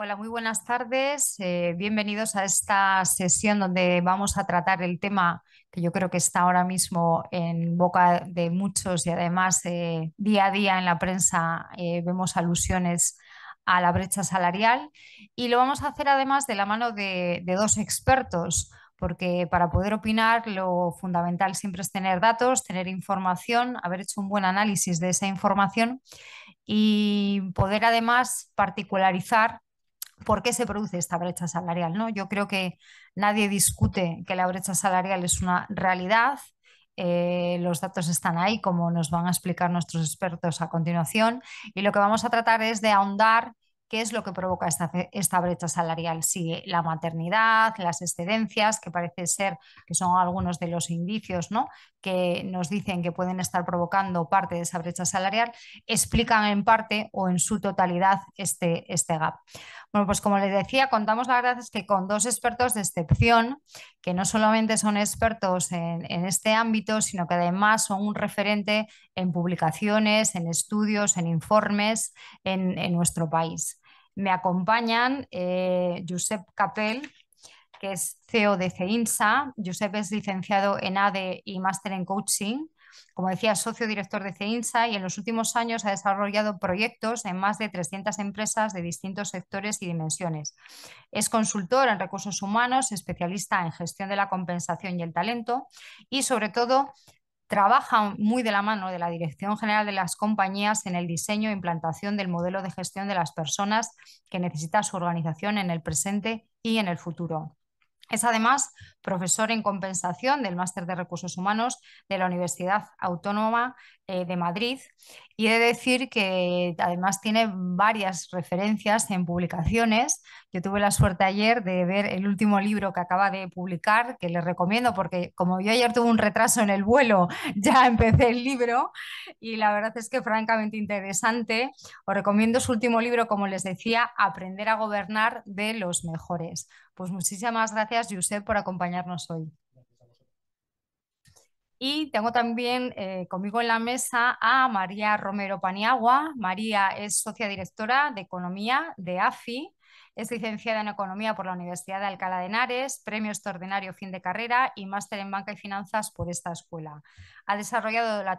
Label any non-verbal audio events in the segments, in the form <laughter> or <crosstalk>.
Hola, muy buenas tardes. Eh, bienvenidos a esta sesión donde vamos a tratar el tema que yo creo que está ahora mismo en boca de muchos y además eh, día a día en la prensa eh, vemos alusiones a la brecha salarial y lo vamos a hacer además de la mano de dos expertos porque para poder opinar lo fundamental siempre es tener datos, tener información, haber hecho un buen análisis de esa información y poder además particularizar por qué se produce esta brecha salarial. ¿no? Yo creo que nadie discute que la brecha salarial es una realidad. Eh, los datos están ahí, como nos van a explicar nuestros expertos a continuación. Y lo que vamos a tratar es de ahondar qué es lo que provoca esta, brecha salarial, si la maternidad, las excedencias, que parece ser que son algunos de los indicios que nos dicen que pueden estar provocando parte de esa brecha salarial, explican en parte o en su totalidad este, este gap. Bueno, pues como les decía, contamos la verdad es que con dos expertos de excepción, que no solamente son expertos en, este ámbito, sino que además son un referente en publicaciones, en estudios, en informes en nuestro país. Me acompañan eh, Josep Capel, que es CEO de CEINSA. Josep es licenciado en ADE y máster en coaching. Como decía, socio director de CEINSA y en los últimos años ha desarrollado proyectos en más de 300 empresas de distintos sectores y dimensiones. Es consultor en recursos humanos, especialista en gestión de la compensación y el talento y sobre todo trabaja muy de la mano de la Dirección General de las Compañías en el diseño e implantación del modelo de gestión de las personas que necesita su organización en el presente y en el futuro. Es además profesor en compensación del Máster de Recursos Humanos de la Universidad Autónoma eh, de Madrid y he de decir que además tiene varias referencias en publicaciones. Yo tuve la suerte ayer de ver el último libro que acaba de publicar, que les recomiendo porque como yo ayer tuve un retraso en el vuelo, <laughs> ya empecé el libro y la verdad es que francamente interesante. Os recomiendo su último libro, como les decía, Aprender a gobernar de los mejores. Pues muchísimas gracias, Josep, por acompañarnos hoy. Y tengo también eh, conmigo en la mesa a María Romero Paniagua. María es socia directora de Economía de AFI, es licenciada en Economía por la Universidad de Alcalá de Henares, premio extraordinario fin de carrera y máster en Banca y Finanzas por esta escuela. Ha desarrollado la,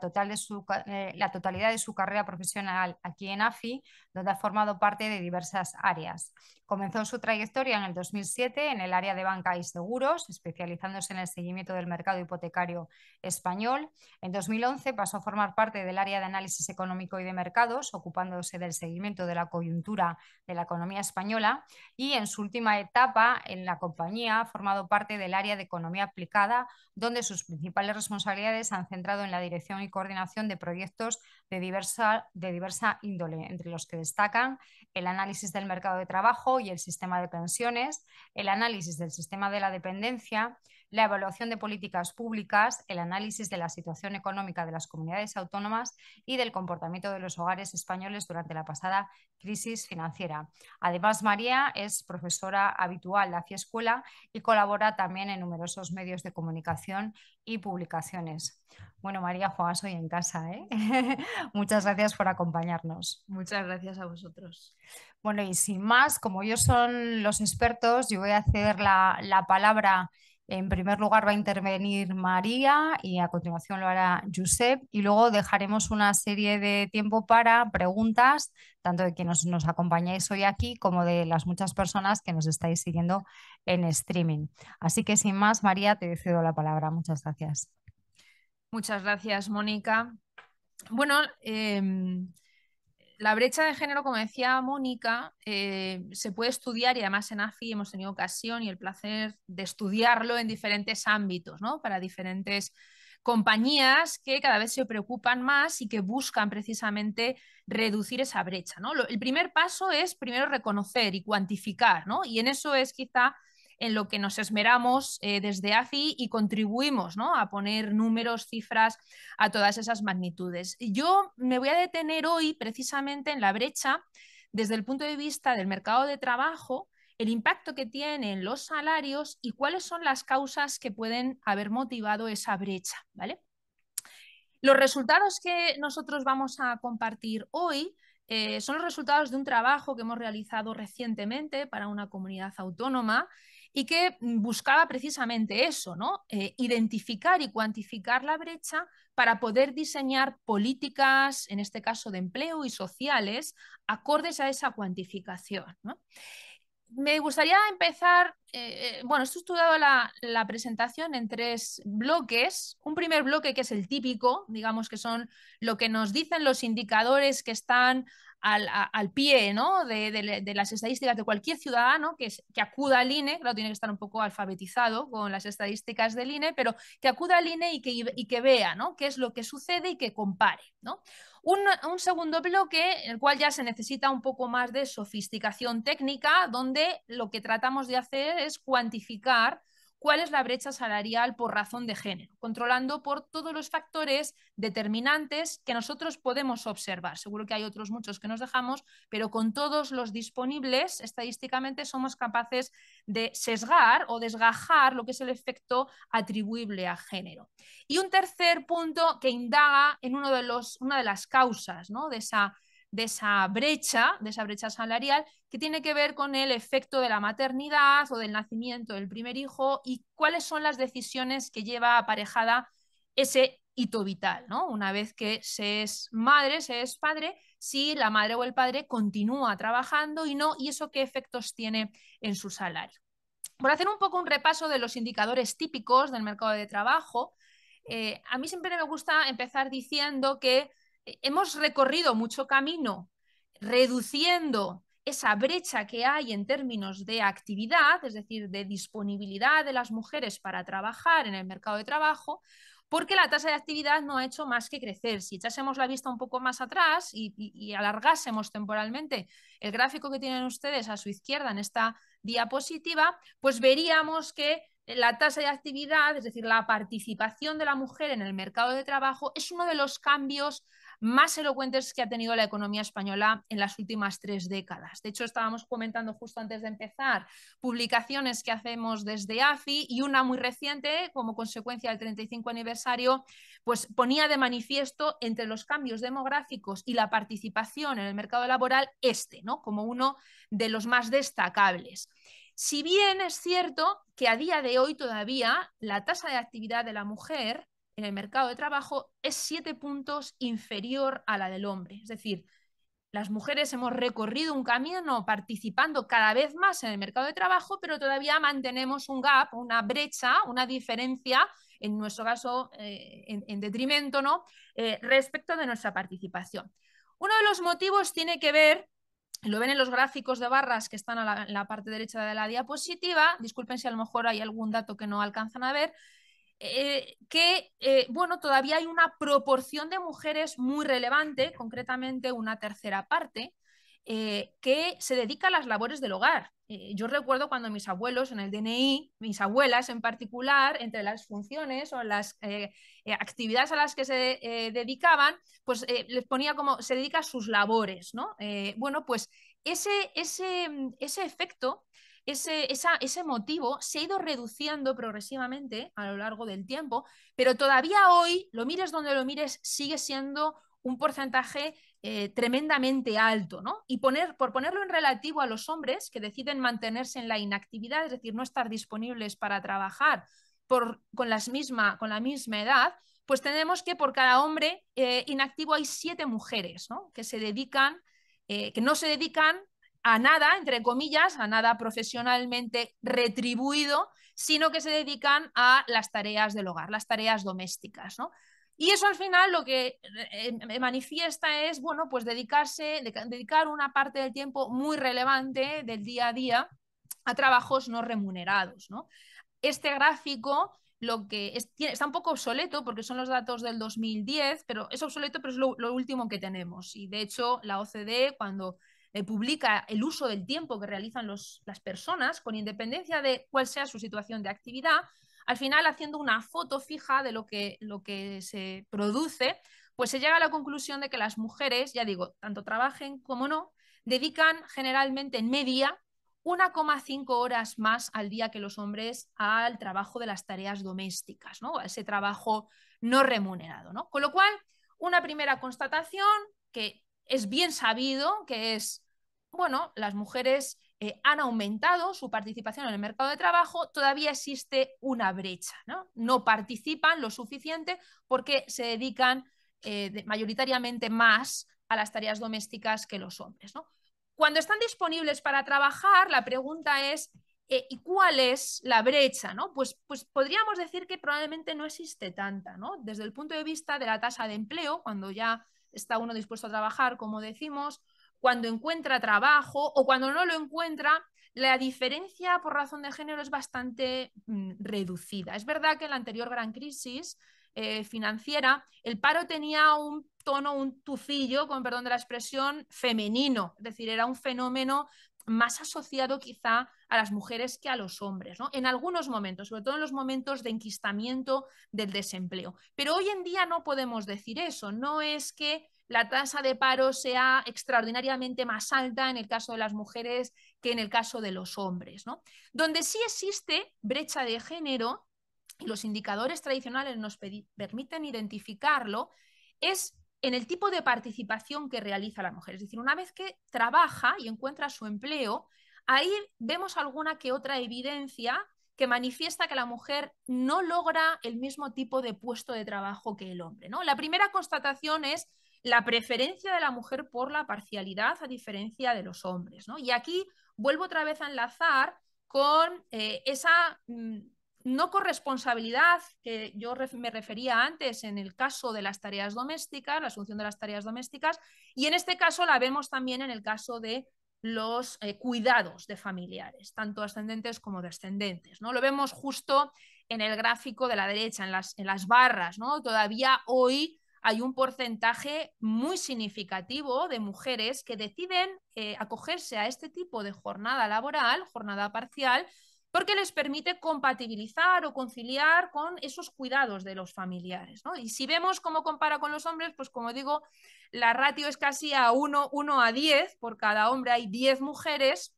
eh, la totalidad de su carrera profesional aquí en AFI, ha formado parte de diversas áreas. Comenzó su trayectoria en el 2007 en el área de banca y seguros, especializándose en el seguimiento del mercado hipotecario español. En 2011 pasó a formar parte del área de análisis económico y de mercados, ocupándose del seguimiento de la coyuntura de la economía española. Y en su última etapa en la compañía ha formado parte del área de economía aplicada, donde sus principales responsabilidades han centrado en la dirección y coordinación de proyectos de diversa, de diversa índole, entre los que destacan el análisis del mercado de trabajo y el sistema de pensiones, el análisis del sistema de la dependencia, la evaluación de políticas públicas, el análisis de la situación económica de las comunidades autónomas y del comportamiento de los hogares españoles durante la pasada crisis financiera. Además, María es profesora habitual de Escuela y colabora también en numerosos medios de comunicación y publicaciones. Bueno, María, juegas hoy en casa. ¿eh? <laughs> Muchas gracias por acompañarnos. Muchas gracias a vosotros. Bueno, y sin más, como yo son los expertos, yo voy a ceder la, la palabra en primer lugar va a intervenir María y a continuación lo hará Josep y luego dejaremos una serie de tiempo para preguntas, tanto de quienes nos acompañáis hoy aquí como de las muchas personas que nos estáis siguiendo en streaming. Así que sin más, María, te cedo la palabra. Muchas gracias. Muchas gracias, Mónica. Bueno, em, la brecha de género, como decía Mónica, eh, se puede estudiar y además en AFI hemos tenido ocasión y el placer de estudiarlo en diferentes ámbitos, ¿no? Para diferentes compañías que cada vez se preocupan más y que buscan precisamente reducir esa brecha, ¿no? el primer paso es primero reconocer y cuantificar, ¿no? Y en eso es quizá en lo que nos esmeramos eh, desde ACI y contribuimos a poner números, cifras a todas esas magnitudes. Yo me voy a detener hoy precisamente en la brecha desde el punto de vista del mercado de trabajo, el impacto que tienen los salarios y cuáles son las causas que pueden haber motivado esa brecha. ¿vale? Los resultados que nosotros vamos a compartir hoy eh, son los resultados de un trabajo que hemos realizado recientemente para una comunidad autónoma y que buscaba precisamente eso, ¿no? Eh, identificar y cuantificar la brecha para poder diseñar políticas, en este caso de empleo y sociales, acordes a esa cuantificación. Me gustaría empezar, eh, eh, bueno, he estudiado la, la presentación en tres bloques. Un primer bloque que es el típico, digamos que son lo que nos dicen los indicadores que están al, pie de, las estadísticas de cualquier ciudadano que, acuda al INE, claro, tiene que estar un poco alfabetizado con las estadísticas del INE, pero que acuda al INE y que, vea ¿no? qué es lo que sucede y que compare. Un, un, segundo bloque, en el cual ya se necesita un poco más de sofisticación técnica, donde lo que tratamos de hacer es cuantificar cuál es la brecha salarial por razón de género, controlando por todos los factores determinantes que nosotros podemos observar. Seguro que hay otros muchos que nos dejamos, pero con todos los disponibles estadísticamente somos capaces de sesgar o desgajar lo que es el efecto atribuible a género. Y un tercer punto que indaga en uno de los, una de las causas ¿no? de esa de esa brecha, de esa brecha salarial, que tiene que ver con el efecto de la maternidad o del nacimiento del primer hijo y cuáles son las decisiones que lleva aparejada ese hito vital, ¿no? Una vez que se es madre, se es padre, si la madre o el padre continúa trabajando y no, y eso qué efectos tiene en su salario. Por hacer un poco un repaso de los indicadores típicos del mercado de trabajo, eh, a mí siempre me gusta empezar diciendo que eh, hemos recorrido mucho camino reduciendo esa brecha que hay en términos de actividad, es decir, de disponibilidad de las mujeres para trabajar en el mercado de trabajo, porque la tasa de actividad no ha hecho más que crecer. Si echásemos la vista un poco más atrás y, alargásemos temporalmente el gráfico que tienen ustedes a su izquierda en esta diapositiva, pues veríamos que la tasa de actividad, es decir, la participación de la mujer en el mercado de trabajo, es uno de los cambios más elocuentes que ha tenido la economía española en las últimas tres décadas. De hecho, estábamos comentando justo antes de empezar publicaciones que hacemos desde AFI y una muy reciente, como consecuencia del 35 aniversario, pues ponía de manifiesto entre los cambios demográficos y la participación en el mercado laboral este, ¿no? Como uno de los más destacables. Si bien es cierto que a día de hoy todavía la tasa de actividad de la mujer en el mercado de trabajo es siete puntos inferior a la del hombre. Es decir, las mujeres hemos recorrido un camino participando cada vez más en el mercado de trabajo, pero todavía mantenemos un gap, una brecha, una diferencia, en nuestro caso eh, en, detrimento, ¿no? Eh, respecto de nuestra participación. Uno de los motivos tiene que ver, lo ven en los gráficos de barras que están a la, en la parte derecha de la diapositiva, disculpen si a lo mejor hay algún dato que no alcanzan a ver, eh, que, eh, bueno, todavía hay una proporción de mujeres muy relevante, concretamente una tercera parte, eh, que se dedica a las labores del hogar. yo recuerdo cuando mis abuelos en el DNI, mis abuelas en particular, entre las funciones o las actividades a las que se dedicaban, pues les ponía como se dedica a sus labores, ¿no? bueno, pues ese, ese, ese efecto ese, ese motivo se ha ido reduciendo progresivamente a lo largo del tiempo, pero todavía hoy, lo mires donde lo mires, sigue siendo un porcentaje eh, tremendamente alto, Y poner, por ponerlo en relativo a los hombres que deciden mantenerse en la inactividad, es decir, no estar disponibles para trabajar por, con, las misma, con la misma edad, pues tenemos que por cada hombre eh, inactivo hay siete mujeres, Que se dedican, eh, que no se dedican a nada, entre comillas, a nada profesionalmente retribuido, sino que se dedican a las tareas del hogar, las tareas domésticas, Y eso al final lo que eh, eh, manifiesta es, bueno, pues dedicarse, dedicar una parte del tiempo muy relevante del día a día a trabajos no remunerados, Este gráfico lo que está un poco obsoleto porque son los datos del 2010, pero es obsoleto, pero es lo, lo último que tenemos. Y de hecho, la OCDE, cuando eh, publica el uso del tiempo que realizan las personas, con independencia de cuál sea su situación de actividad, al final haciendo una foto fija de lo que, lo que se produce, pues se llega a la conclusión de que las mujeres, ya digo, tanto trabajen como no, dedican generalmente en media 1,5 horas más al día que los hombres al trabajo de las tareas domésticas, ¿no? A ese trabajo no remunerado, ¿no? Con lo cual, una primera constatación que es bien sabido que es, bueno, las mujeres eh, han aumentado su participación en el mercado de trabajo, todavía existe una brecha, ¿no? participan lo suficiente porque se dedican eh, mayoritariamente más a las tareas domésticas que los hombres, Cuando están disponibles para trabajar, la pregunta es, eh, ¿y cuál es la brecha? Pues, pues, podríamos decir que probablemente no existe tanta, ¿no? Desde el punto de vista de la tasa de empleo, cuando ya está uno dispuesto a trabajar, como decimos, cuando encuentra trabajo o cuando no lo encuentra, la diferencia por razón de género es bastante mm, reducida. Es verdad que en la anterior gran crisis eh, financiera el paro tenía un tono, un tucillo, con perdón de la expresión, femenino, es decir, era un fenómeno más asociado quizá a las mujeres que a los hombres, En algunos momentos, sobre todo en los momentos de enquistamiento del desempleo. Pero hoy en día no podemos decir eso, no es que la tasa de paro sea extraordinariamente más alta en el caso de las mujeres que en el caso de los hombres. Donde sí existe brecha de género, y los indicadores tradicionales nos permiten identificarlo, es en el tipo de participación que realiza la mujer. Es decir, una vez que trabaja y encuentra su empleo, ahí vemos alguna que otra evidencia que manifiesta que la mujer no logra el mismo tipo de puesto de trabajo que el hombre. ¿no? La primera constatación es la preferencia de la mujer por la parcialidad a diferencia de los hombres. ¿no? Y aquí vuelvo otra vez a enlazar con eh, esa mm, no corresponsabilidad, que yo me refería antes en el caso de las tareas domésticas, la asunción de las tareas domésticas, y en este caso la vemos también en el caso de los eh, cuidados de familiares, tanto ascendentes como descendentes. ¿no? Lo vemos justo en el gráfico de la derecha, en las, barras. ¿no? Todavía hoy hay un porcentaje muy significativo de mujeres que deciden eh, acogerse a este tipo de jornada laboral, jornada parcial, porque les permite compatibilizar o conciliar con esos cuidados de los familiares. Y si vemos cómo compara con los hombres, pues como digo, la ratio es casi a 1, 1 a 10, por cada hombre hay 10 mujeres,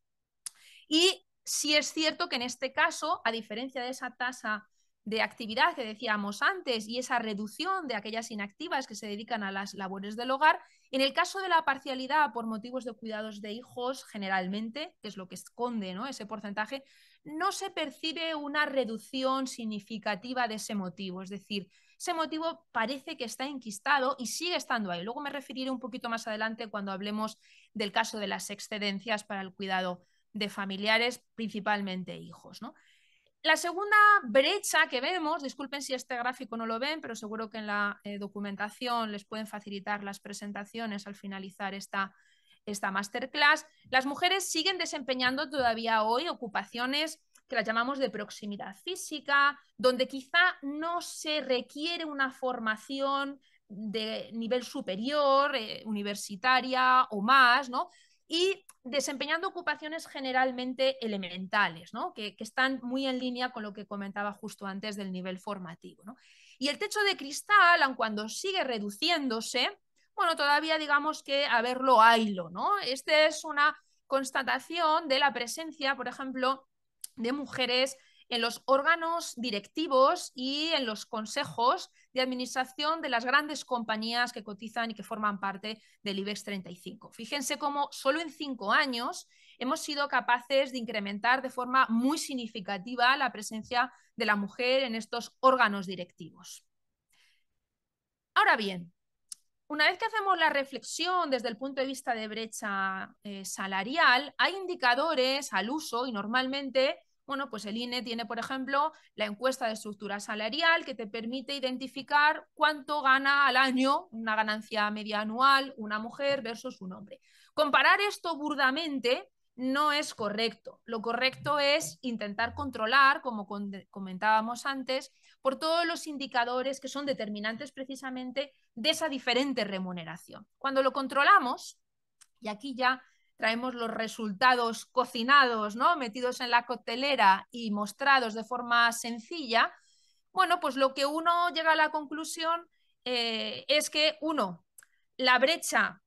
y sí es cierto que en este caso, a diferencia de esa tasa de actividad que decíamos antes y esa reducción de aquellas inactivas que se dedican a las labores del hogar. En el caso de la parcialidad por motivos de cuidados de hijos, generalmente, que es lo que esconde ese porcentaje, no se percibe una reducción significativa de ese motivo. Es decir, ese motivo parece que está enquistado y sigue estando ahí. Luego me referiré un poquito más adelante cuando hablemos del caso de las excedencias para el cuidado de familiares, principalmente hijos. ¿no? La segunda brecha que vemos, disculpen si este gráfico no lo ven, pero seguro que en la eh, documentación les pueden facilitar las presentaciones al finalizar esta, esta masterclass, las mujeres siguen desempeñando todavía hoy ocupaciones que las llamamos de proximidad física, donde quizá no se requiere una formación de nivel superior, eh, universitaria o más, ¿no? y desempeñando ocupaciones generalmente elementales, que, están muy en línea con lo que comentaba justo antes del nivel formativo. Y el techo de cristal, aun cuando sigue reduciéndose, bueno, todavía digamos que a verlo haylo. ¿no? Esta es una constatación de la presencia, por ejemplo, de mujeres en los órganos directivos y en los consejos de administración de las grandes compañías que cotizan y que forman parte del IBEX 35. Fíjense cómo solo en cinco años hemos sido capaces de incrementar de forma muy significativa la presencia de la mujer en estos órganos directivos. Ahora bien, una vez que hacemos la reflexión desde el punto de vista de brecha eh, salarial, hay indicadores al uso y normalmente bueno, pues el INE tiene, por ejemplo, la encuesta de estructura salarial que te permite identificar cuánto gana al año una ganancia media anual una mujer versus un hombre. Comparar esto burdamente no es correcto. Lo correcto es intentar controlar, como comentábamos antes, por todos los indicadores que son determinantes precisamente de esa diferente remuneración. Cuando lo controlamos, y aquí ya traemos los resultados cocinados, ¿no? metidos en la coctelera y mostrados de forma sencilla, bueno, pues lo que uno llega a la conclusión eh, es que, uno, la brecha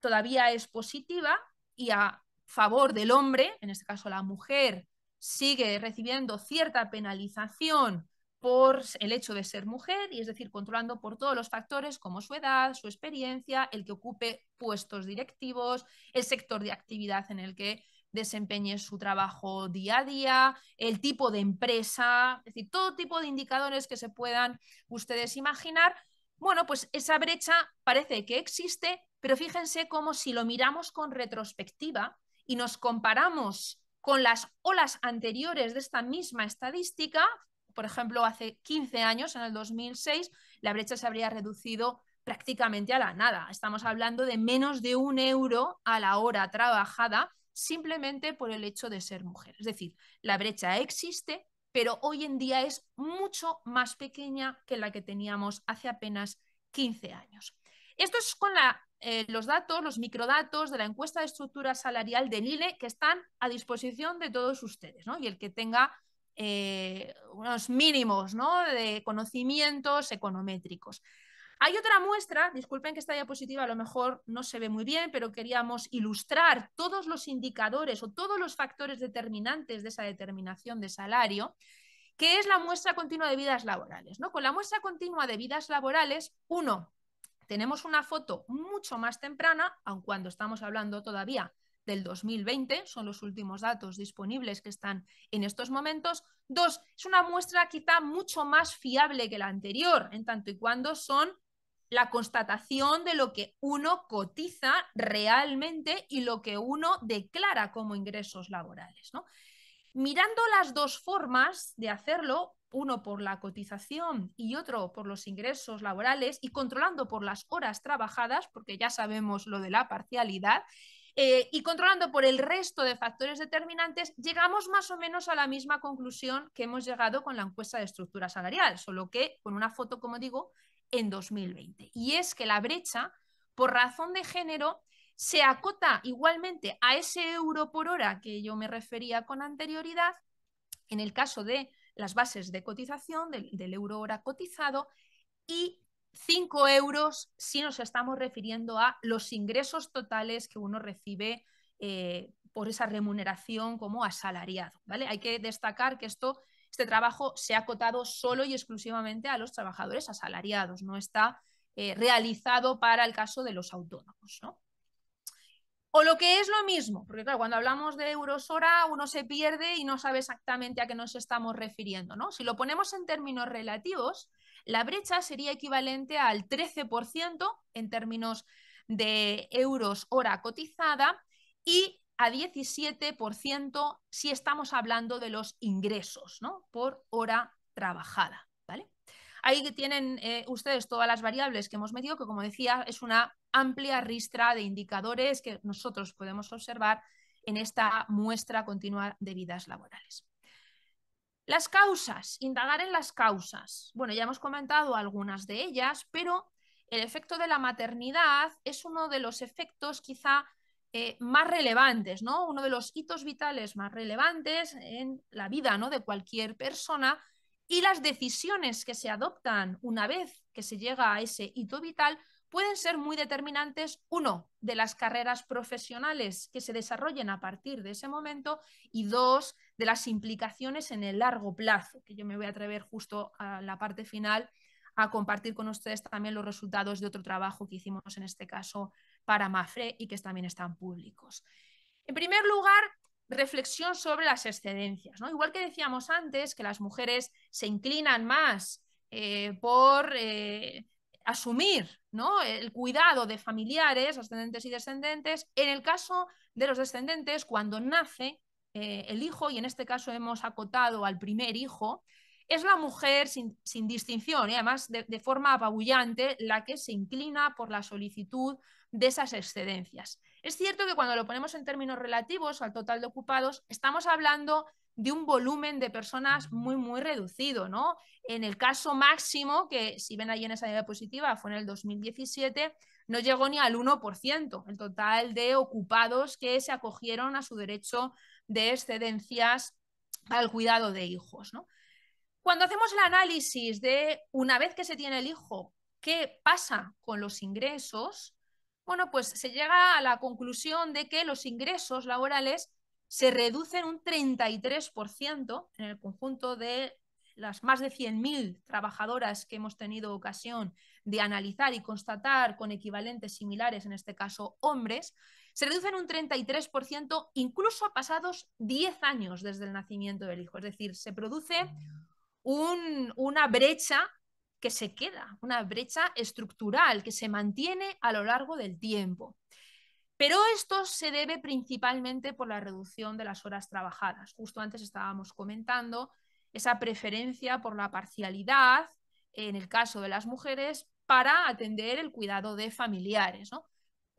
todavía es positiva y a favor del hombre, en este caso la mujer, sigue recibiendo cierta penalización por el hecho de ser mujer, y es decir, controlando por todos los factores como su edad, su experiencia, el que ocupe puestos directivos, el sector de actividad en el que desempeñe su trabajo día a día, el tipo de empresa, es decir, todo tipo de indicadores que se puedan ustedes imaginar. Bueno, pues esa brecha parece que existe, pero fíjense cómo si lo miramos con retrospectiva y nos comparamos con las olas anteriores de esta misma estadística, por ejemplo, hace 15 años, en el 2006, la brecha se habría reducido prácticamente a la nada. Estamos hablando de menos de un euro a la hora trabajada simplemente por el hecho de ser mujer. Es decir, la brecha existe, pero hoy en día es mucho más pequeña que la que teníamos hace apenas 15 años. Esto es con eh, los datos, los microdatos de la encuesta de estructura salarial del ILE que están a disposición de todos ustedes, ¿no? Y el que tenga eh, unos mínimos de conocimientos econométricos. Hay otra muestra, disculpen que esta diapositiva a lo mejor no se ve muy bien, pero queríamos ilustrar todos los indicadores o todos los factores determinantes de esa determinación de salario, que es la muestra continua de vidas laborales. ¿no? Con la muestra continua de vidas laborales, uno, tenemos una foto mucho más temprana, aun cuando estamos hablando todavía del 2020, son los últimos datos disponibles que están en estos momentos. Dos, es una muestra quizá mucho más fiable que la anterior, en tanto y cuando son la constatación de lo que uno cotiza realmente y lo que uno declara como ingresos laborales. ¿no? Mirando las dos formas de hacerlo, uno por la cotización y otro por los ingresos laborales y controlando por las horas trabajadas, porque ya sabemos lo de la parcialidad, eh, y controlando por el resto de factores determinantes, llegamos más o menos a la misma conclusión que hemos llegado con la encuesta de estructura salarial, solo que con una foto, como digo, en 2020. Y es que la brecha, por razón de género, se acota igualmente a ese euro por hora que yo me refería con anterioridad, en el caso de las bases de cotización, del, del euro hora cotizado, y 5 euros si nos estamos refiriendo a los ingresos totales que uno recibe eh, por esa remuneración como asalariado. ¿vale? Hay que destacar que esto, este trabajo se ha acotado solo y exclusivamente a los trabajadores asalariados, no está eh, realizado para el caso de los autónomos. O lo que es lo mismo, porque claro, cuando hablamos de euros hora uno se pierde y no sabe exactamente a qué nos estamos refiriendo. Si lo ponemos en términos relativos, la brecha sería equivalente al 13% en términos de euros hora cotizada y a 17% si estamos hablando de los ingresos por hora trabajada. ¿vale? Ahí tienen eh, ustedes todas las variables que hemos metido, que como decía es una amplia ristra de indicadores que nosotros podemos observar en esta muestra continua de vidas laborales. Las causas, indagar en las causas. Bueno, ya hemos comentado algunas de ellas, pero el efecto de la maternidad es uno de los efectos quizá eh, más relevantes, ¿no? Uno de los hitos vitales más relevantes en la vida ¿no? de cualquier persona y las decisiones que se adoptan una vez que se llega a ese hito vital pueden ser muy determinantes, uno, de las carreras profesionales que se desarrollen a partir de ese momento y dos, de las implicaciones en el largo plazo, que yo me voy a atrever justo a la parte final a compartir con ustedes también los resultados de otro trabajo que hicimos en este caso para Mafre y que también están públicos. En primer lugar, reflexión sobre las excedencias. ¿no? Igual que decíamos antes, que las mujeres se inclinan más eh, por eh, asumir ¿no? el cuidado de familiares, ascendentes y descendentes, en el caso de los descendentes, cuando nace eh, el hijo, y en este caso hemos acotado al primer hijo, es la mujer sin, distinción y ¿eh? además de, forma apabullante la que se inclina por la solicitud de esas excedencias. Es cierto que cuando lo ponemos en términos relativos al total de ocupados, estamos hablando de un volumen de personas muy, muy reducido. ¿no? En el caso máximo, que si ven ahí en esa diapositiva, fue en el 2017, no llegó ni al 1% el total de ocupados que se acogieron a su derecho de excedencias al cuidado de hijos. ¿no? Cuando hacemos el análisis de una vez que se tiene el hijo, ¿qué pasa con los ingresos? Bueno, pues se llega a la conclusión de que los ingresos laborales se reducen un 33% en el conjunto de las más de 100.000 trabajadoras que hemos tenido ocasión de analizar y constatar con equivalentes similares, en este caso hombres, se reduce en un 33% incluso a pasados 10 años desde el nacimiento del hijo. Es decir, se produce una brecha que se queda, una brecha estructural que se mantiene a lo largo del tiempo. Pero esto se debe principalmente por la reducción de las horas trabajadas. Justo antes estábamos comentando esa preferencia por la parcialidad en el caso de las mujeres para atender el cuidado de familiares. ¿no?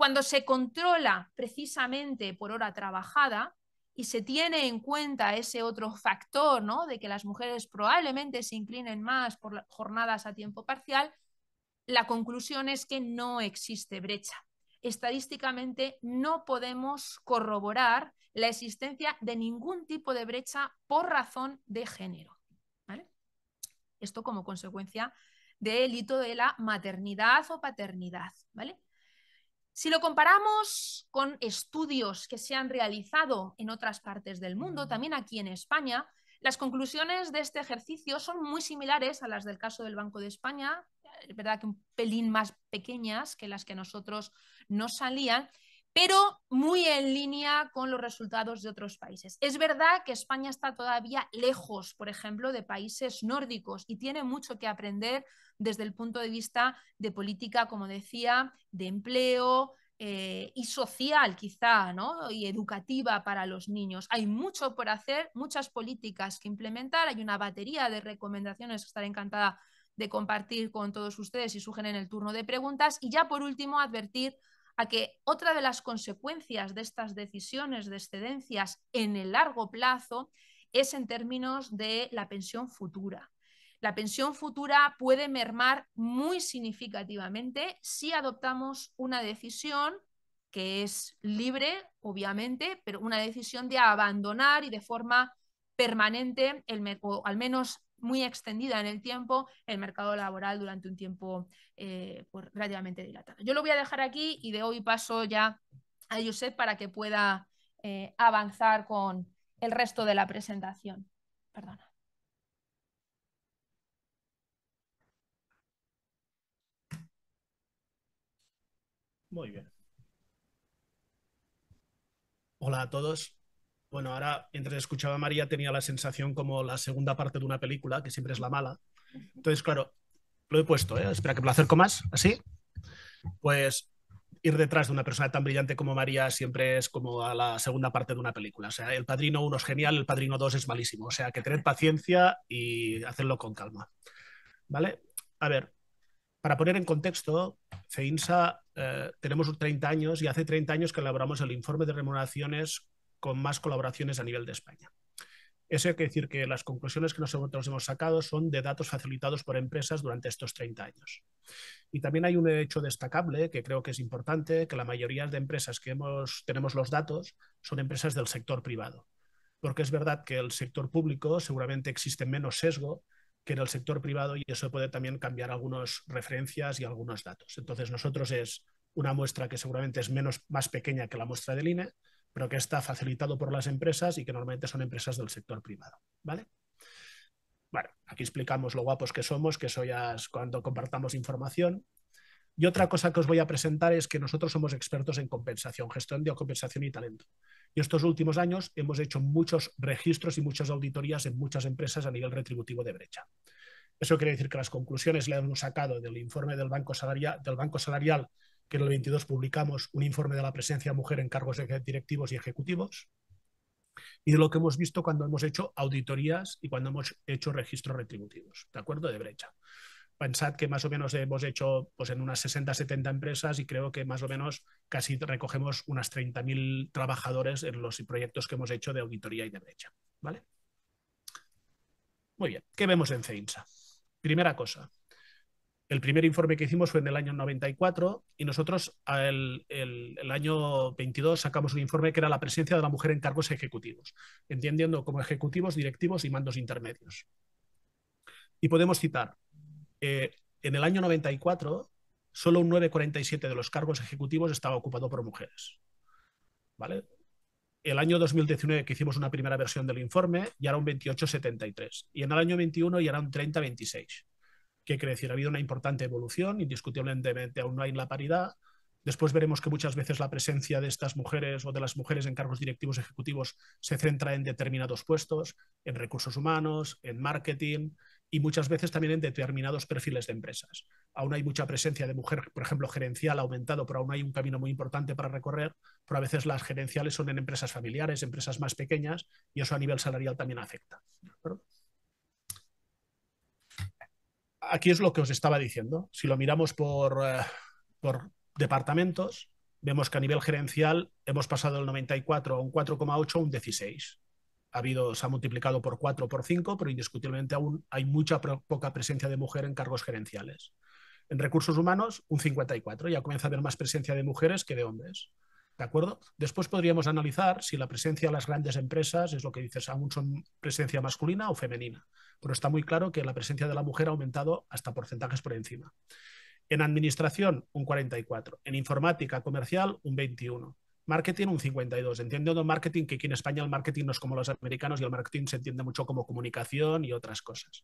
Cuando se controla precisamente por hora trabajada y se tiene en cuenta ese otro factor, ¿no? De que las mujeres probablemente se inclinen más por jornadas a tiempo parcial, la conclusión es que no existe brecha. Estadísticamente no podemos corroborar la existencia de ningún tipo de brecha por razón de género. Esto como consecuencia del hito de la maternidad o paternidad. ¿vale? Si lo comparamos con estudios que se han realizado en otras partes del mundo, también aquí en España, las conclusiones de este ejercicio son muy similares a las del caso del Banco de España, es eh, verdad que un pelín más pequeñas que las que nosotros nos salían, pero muy en línea con los resultados de otros países. Es verdad que España está todavía lejos, por ejemplo, de países nórdicos y tiene mucho que aprender desde el punto de vista de política, como decía, de empleo, eh, y social quizá, ¿no? Y educativa para los niños. Hay mucho por hacer, muchas políticas que implementar, hay una batería de recomendaciones, que estaré encantada de compartir con todos ustedes si surgen en el turno de preguntas. Y ya por último, advertir a que otra de las consecuencias de estas decisiones de excedencias en el largo plazo es en términos de la pensión futura. La pensión futura puede mermar muy significativamente si adoptamos una decisión que es libre, obviamente, pero una decisión de abandonar y de forma permanente el o al menos muy extendida en el tiempo, el mercado laboral durante un tiempo eh, pues, relativamente dilatado. Yo lo voy a dejar aquí y de hoy paso ya a Josep para que pueda eh, avanzar con el resto de la presentación. Perdona. Muy bien. Hola a todos bueno, ahora mientras escuchaba a María tenía la sensación como la segunda parte de una película, que siempre es la mala. Entonces, claro, lo he puesto, ¿eh? espera que me lo acerco más, así. Pues ir detrás de una persona tan brillante como María siempre es como a la segunda parte de una película. O sea, El Padrino uno es genial, El Padrino 2 es malísimo. O sea, que tener paciencia y hacerlo con calma. ¿Vale? A ver, para poner en contexto, CEINSA eh, tenemos 30 años y hace 30 años que elaboramos el informe de remuneraciones con más colaboraciones a nivel de España. Eso quiere decir que las conclusiones que nosotros hemos sacado son de datos facilitados por empresas durante estos 30 años. Y también hay un hecho destacable que creo que es importante, que la mayoría de empresas que hemos, tenemos los datos son empresas del sector privado. Porque es verdad que el sector público seguramente existe menos sesgo que en el sector privado y eso puede también cambiar algunas referencias y algunos datos. Entonces nosotros es una muestra que seguramente es menos, más pequeña que la muestra del INE, pero que está facilitado por las empresas y que normalmente son empresas del sector privado. ¿Vale? Bueno, aquí explicamos lo guapos que somos, que soyas cuando compartamos información. Y otra cosa que os voy a presentar es que nosotros somos expertos en compensación, gestión de compensación y talento. Y estos últimos años hemos hecho muchos registros y muchas auditorías en muchas empresas a nivel retributivo de brecha. Eso quiere decir que las conclusiones le hemos sacado del informe del Banco Salarial, del banco salarial que en el 22 publicamos un informe de la presencia de mujer en cargos directivos y ejecutivos, y de lo que hemos visto cuando hemos hecho auditorías y cuando hemos hecho registros retributivos, ¿de acuerdo? De brecha. Pensad que más o menos hemos hecho pues, en unas 60, 70 empresas y creo que más o menos casi recogemos unas 30.000 trabajadores en los proyectos que hemos hecho de auditoría y de brecha. ¿vale? Muy bien, ¿qué vemos en CEINSA? Primera cosa, el primer informe que hicimos fue en el año 94 y nosotros el, año 22 sacamos un informe que era la presencia de la mujer en cargos ejecutivos, entendiendo como ejecutivos, directivos y mandos intermedios. Y podemos citar, eh, en el año 94 solo un 9,47 de los cargos ejecutivos estaba ocupado por mujeres. ¿Vale? el año 2019 que hicimos una primera versión del informe ya era un 28,73 y en el año 21 ya era un 30,26. ¿Qué quiere decir? Ha habido una importante evolución, indiscutiblemente aún no hay la paridad. Después veremos que muchas veces la presencia de estas mujeres o de las mujeres en cargos directivos ejecutivos se centra en determinados puestos, en recursos humanos, en marketing y muchas veces también en determinados perfiles de empresas. Aún hay mucha presencia de mujer, por ejemplo, gerencial aumentado, pero aún hay un camino muy importante para recorrer, pero a veces las gerenciales son en empresas familiares, empresas más pequeñas, y eso a nivel salarial también afecta aquí es lo que os estaba diciendo. Si lo miramos por, eh, departamentos, vemos que a nivel gerencial hemos pasado del 94 a un 4,8 a un 16. Ha habido, se ha multiplicado por 4 por 5, pero indiscutiblemente aún hay mucha poca presencia de mujer en cargos gerenciales. En recursos humanos, un 54. Ya comienza a haber más presencia de mujeres que de hombres. ¿De acuerdo? Después podríamos analizar si la presencia de las grandes empresas es lo que dices, aún son presencia masculina o femenina. Pero está muy claro que la presencia de la mujer ha aumentado hasta porcentajes por encima. En administración, un 44. En informática comercial, un 21. Marketing, un 52. Entiendo marketing que aquí en España el marketing no es como los americanos y el marketing se entiende mucho como comunicación y otras cosas.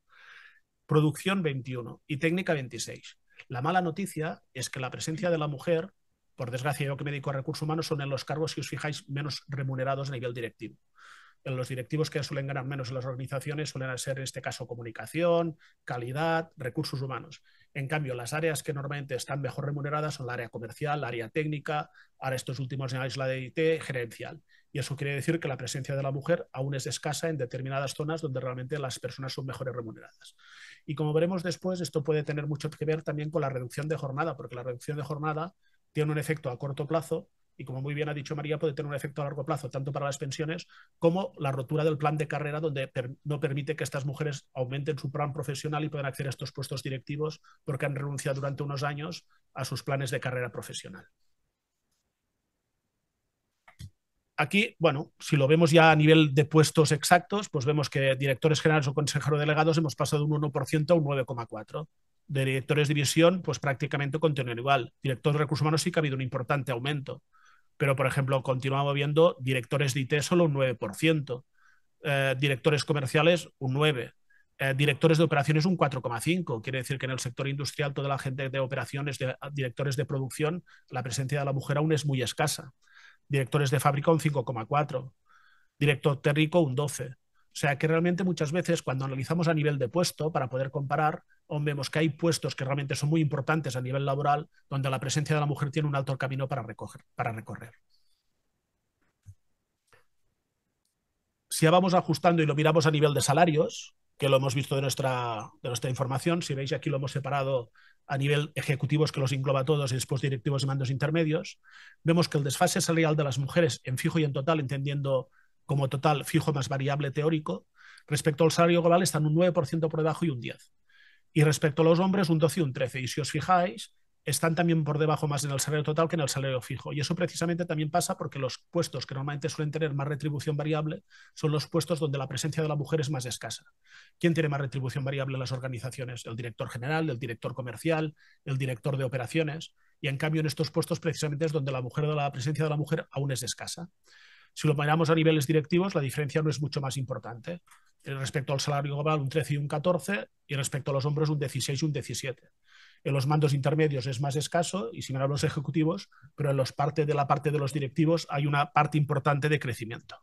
Producción, 21. Y técnica, 26. La mala noticia es que la presencia de la mujer por desgracia, yo que me dedico a recursos humanos, son en los cargos, si os fijáis, menos remunerados a nivel directivo. En los directivos que suelen ganar menos en las organizaciones suelen ser, en este caso, comunicación, calidad, recursos humanos. En cambio, las áreas que normalmente están mejor remuneradas son la área comercial, la área técnica, ahora estos últimos en la de IT, gerencial. Y eso quiere decir que la presencia de la mujer aún es escasa en determinadas zonas donde realmente las personas son mejores remuneradas. Y como veremos después, esto puede tener mucho que ver también con la reducción de jornada, porque la reducción de jornada tiene un efecto a corto plazo y como muy bien ha dicho María, puede tener un efecto a largo plazo, tanto para las pensiones como la rotura del plan de carrera, donde no permite que estas mujeres aumenten su plan profesional y puedan acceder a estos puestos directivos porque han renunciado durante unos años a sus planes de carrera profesional. Aquí, bueno, si lo vemos ya a nivel de puestos exactos, pues vemos que directores generales o consejeros delegados hemos pasado de un 1% a un 9,4% de directores de división, pues prácticamente continúan igual. Directores de recursos humanos sí que ha habido un importante aumento, pero por ejemplo, continuamos viendo directores de IT solo un 9%, eh, directores comerciales un 9%, eh, directores de operaciones un 4,5%. Quiere decir que en el sector industrial toda la gente de operaciones, de directores de producción, la presencia de la mujer aún es muy escasa. Directores de fábrica un 5,4%, director técnico un 12%. O sea que realmente muchas veces cuando analizamos a nivel de puesto para poder comparar, vemos que hay puestos que realmente son muy importantes a nivel laboral, donde la presencia de la mujer tiene un alto camino para, recoger, para recorrer. Si ya vamos ajustando y lo miramos a nivel de salarios, que lo hemos visto de nuestra, de nuestra información, si veis aquí lo hemos separado a nivel ejecutivos que los engloba todos y después directivos y mandos intermedios, vemos que el desfase salarial de las mujeres en fijo y en total, entendiendo como total fijo más variable teórico, respecto al salario global están un 9% por debajo y un 10%. Y respecto a los hombres, un 12 y un 13. Y si os fijáis, están también por debajo más en el salario total que en el salario fijo. Y eso precisamente también pasa porque los puestos que normalmente suelen tener más retribución variable son los puestos donde la presencia de la mujer es más escasa. ¿Quién tiene más retribución variable en las organizaciones? El director general, el director comercial, el director de operaciones. Y en cambio en estos puestos precisamente es donde la, mujer, la presencia de la mujer aún es escasa. Si lo miramos a niveles directivos, la diferencia no es mucho más importante. Respecto al salario global, un 13 y un 14, y respecto a los hombres, un 16 y un 17. En los mandos intermedios es más escaso, y si a los ejecutivos, pero en la parte de los directivos hay una parte importante de crecimiento.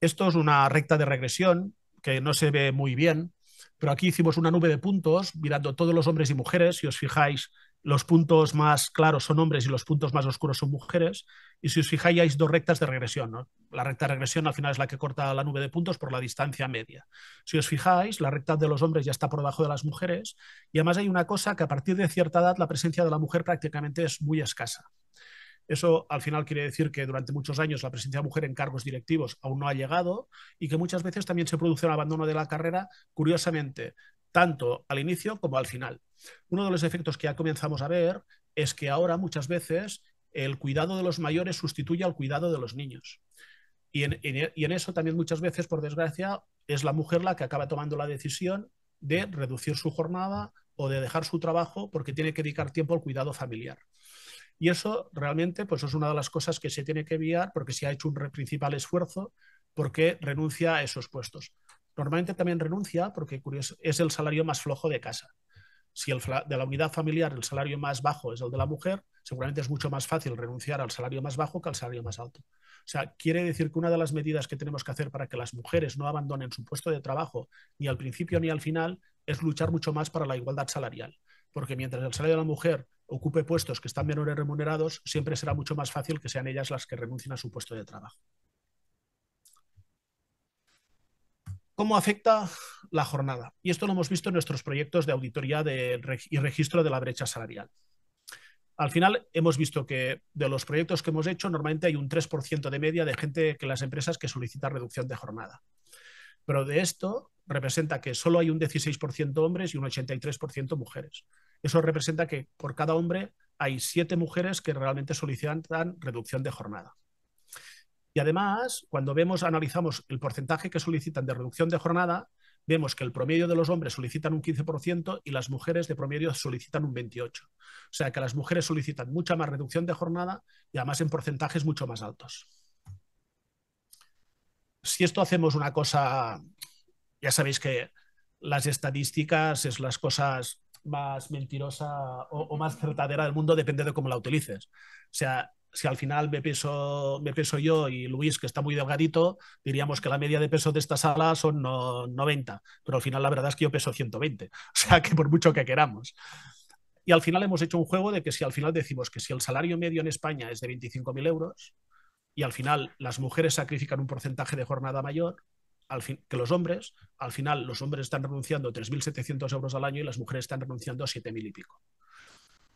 Esto es una recta de regresión que no se ve muy bien, pero aquí hicimos una nube de puntos mirando todos los hombres y mujeres. Si os fijáis, los puntos más claros son hombres y los puntos más oscuros son mujeres. Y si os fijáis, dos rectas de regresión. La recta de regresión al final es la que corta la nube de puntos por la distancia media. Si os fijáis, la recta de los hombres ya está por debajo de las mujeres. Y además hay una cosa que a partir de cierta edad la presencia de la mujer prácticamente es muy escasa. Eso al final quiere decir que durante muchos años la presencia de mujer en cargos directivos aún no ha llegado y que muchas veces también se produce un abandono de la carrera, curiosamente, tanto al inicio como al final. Uno de los efectos que ya comenzamos a ver es que ahora muchas veces el cuidado de los mayores sustituye al cuidado de los niños. Y en, eso también muchas veces, por desgracia, es la mujer la que acaba tomando la decisión de reducir su jornada o de dejar su trabajo porque tiene que dedicar tiempo al cuidado familiar. Y eso realmente pues, es una de las cosas que se tiene que guiar porque se ha hecho un principal esfuerzo porque renuncia a esos puestos. Normalmente también renuncia porque es el salario más flojo de casa si el, de la unidad familiar el salario más bajo es el de la mujer, seguramente es mucho más fácil renunciar al salario más bajo que al salario más alto. O sea, quiere decir que una de las medidas que tenemos que hacer para que las mujeres no abandonen su puesto de trabajo ni al principio ni al final es luchar mucho más para la igualdad salarial. Porque mientras el salario de la mujer ocupe puestos que están menores remunerados, siempre será mucho más fácil que sean ellas las que renuncien a su puesto de trabajo. ¿Cómo afecta la jornada? Y esto lo hemos visto en nuestros proyectos de auditoría y registro de la brecha salarial. Al final hemos visto que de los proyectos que hemos hecho, normalmente hay un 3% de media de gente que las empresas que solicitan reducción de jornada. Pero de esto representa que solo hay un 16% hombres y un 83% mujeres. Eso representa que por cada hombre hay siete mujeres que realmente solicitan reducción de jornada. Y además, cuando vemos, analizamos el porcentaje que solicitan de reducción de jornada, vemos que el promedio de los hombres solicitan un 15% y las mujeres de promedio solicitan un 28%. O sea que las mujeres solicitan mucha más reducción de jornada y además en porcentajes mucho más altos. Si esto hacemos una cosa, ya sabéis que las estadísticas es las cosas más mentirosa o, más certadera del mundo, depende de cómo la utilices. O sea, si al final me peso, me peso yo y Luis, que está muy delgadito, diríamos que la media de peso de esta sala son 90, pero al final la verdad es que yo peso 120, o sea que por mucho que queramos. Y al final hemos hecho un juego de que si al final decimos que si el salario medio en España es de 25.000 euros y al final las mujeres sacrifican un porcentaje de jornada mayor que los hombres, al final los hombres están renunciando 3.700 euros al año y las mujeres están renunciando a 7.000 y pico.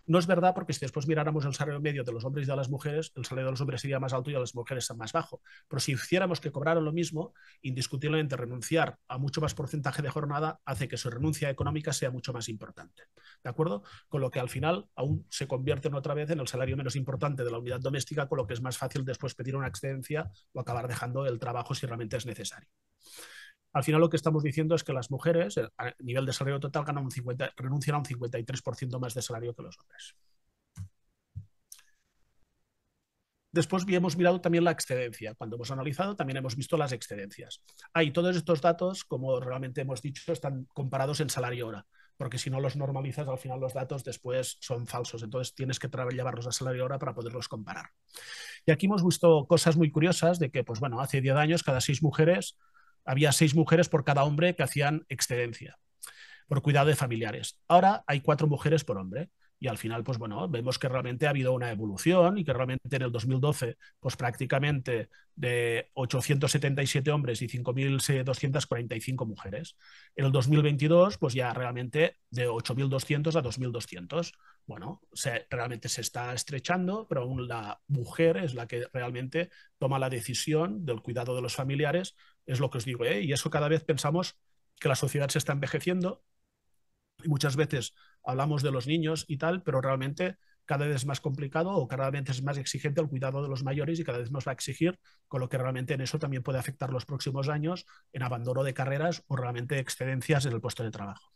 No es verdad porque si después miráramos el salario medio de los hombres y de las mujeres, el salario de los hombres sería más alto y de las mujeres más bajo. Pero si hiciéramos que cobraran lo mismo, indiscutiblemente renunciar a mucho más porcentaje de jornada hace que su renuncia económica sea mucho más importante. ¿De acuerdo? Con lo que al final aún se convierten otra vez en el salario menos importante de la unidad doméstica, con lo que es más fácil después pedir una excedencia o acabar dejando el trabajo si realmente es necesario al final lo que estamos diciendo es que las mujeres, a nivel de salario total, ganan un renuncian a un 53% más de salario que los hombres. Después hemos mirado también la excedencia. Cuando hemos analizado, también hemos visto las excedencias. Ahí todos estos datos, como realmente hemos dicho, están comparados en salario hora, porque si no los normalizas, al final los datos después son falsos. Entonces tienes que llevarlos a salario hora para poderlos comparar. Y aquí hemos visto cosas muy curiosas de que, pues bueno, hace 10 años cada seis mujeres había seis mujeres por cada hombre que hacían excedencia por cuidado de familiares. Ahora hay cuatro mujeres por hombre y al final, pues bueno, vemos que realmente ha habido una evolución y que realmente en el 2012, pues prácticamente de 877 hombres y 5.245 mujeres. En el 2022, pues ya realmente de 8.200 a 2.200. Bueno, se, realmente se está estrechando, pero aún la mujer es la que realmente toma la decisión del cuidado de los familiares, es lo que os digo, ¿eh? y eso cada vez pensamos que la sociedad se está envejeciendo, muchas veces hablamos de los niños y tal, pero realmente cada vez es más complicado o cada vez es más exigente el cuidado de los mayores y cada vez más va a exigir, con lo que realmente en eso también puede afectar los próximos años en abandono de carreras o realmente excedencias en el puesto de trabajo.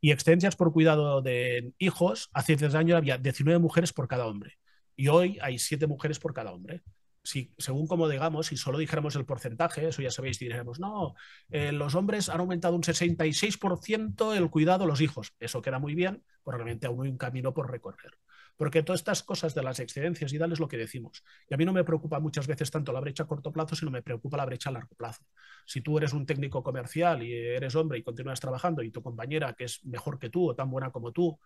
Y excedencias por cuidado de hijos, hace 10 años había 19 mujeres por cada hombre y hoy hay 7 mujeres por cada hombre si, según como digamos, si solo dijéramos el porcentaje, eso ya sabéis, diríamos, no, eh, los hombres han aumentado un 66% el cuidado de los hijos. Eso queda muy bien, probablemente aún hay un camino por recorrer. Porque todas estas cosas de las excedencias y tal es lo que decimos. Y a mí no me preocupa muchas veces tanto la brecha a corto plazo, sino me preocupa la brecha a largo plazo. Si tú eres un técnico comercial y eres hombre y continúas trabajando y tu compañera, que es mejor que tú o tan buena como tú,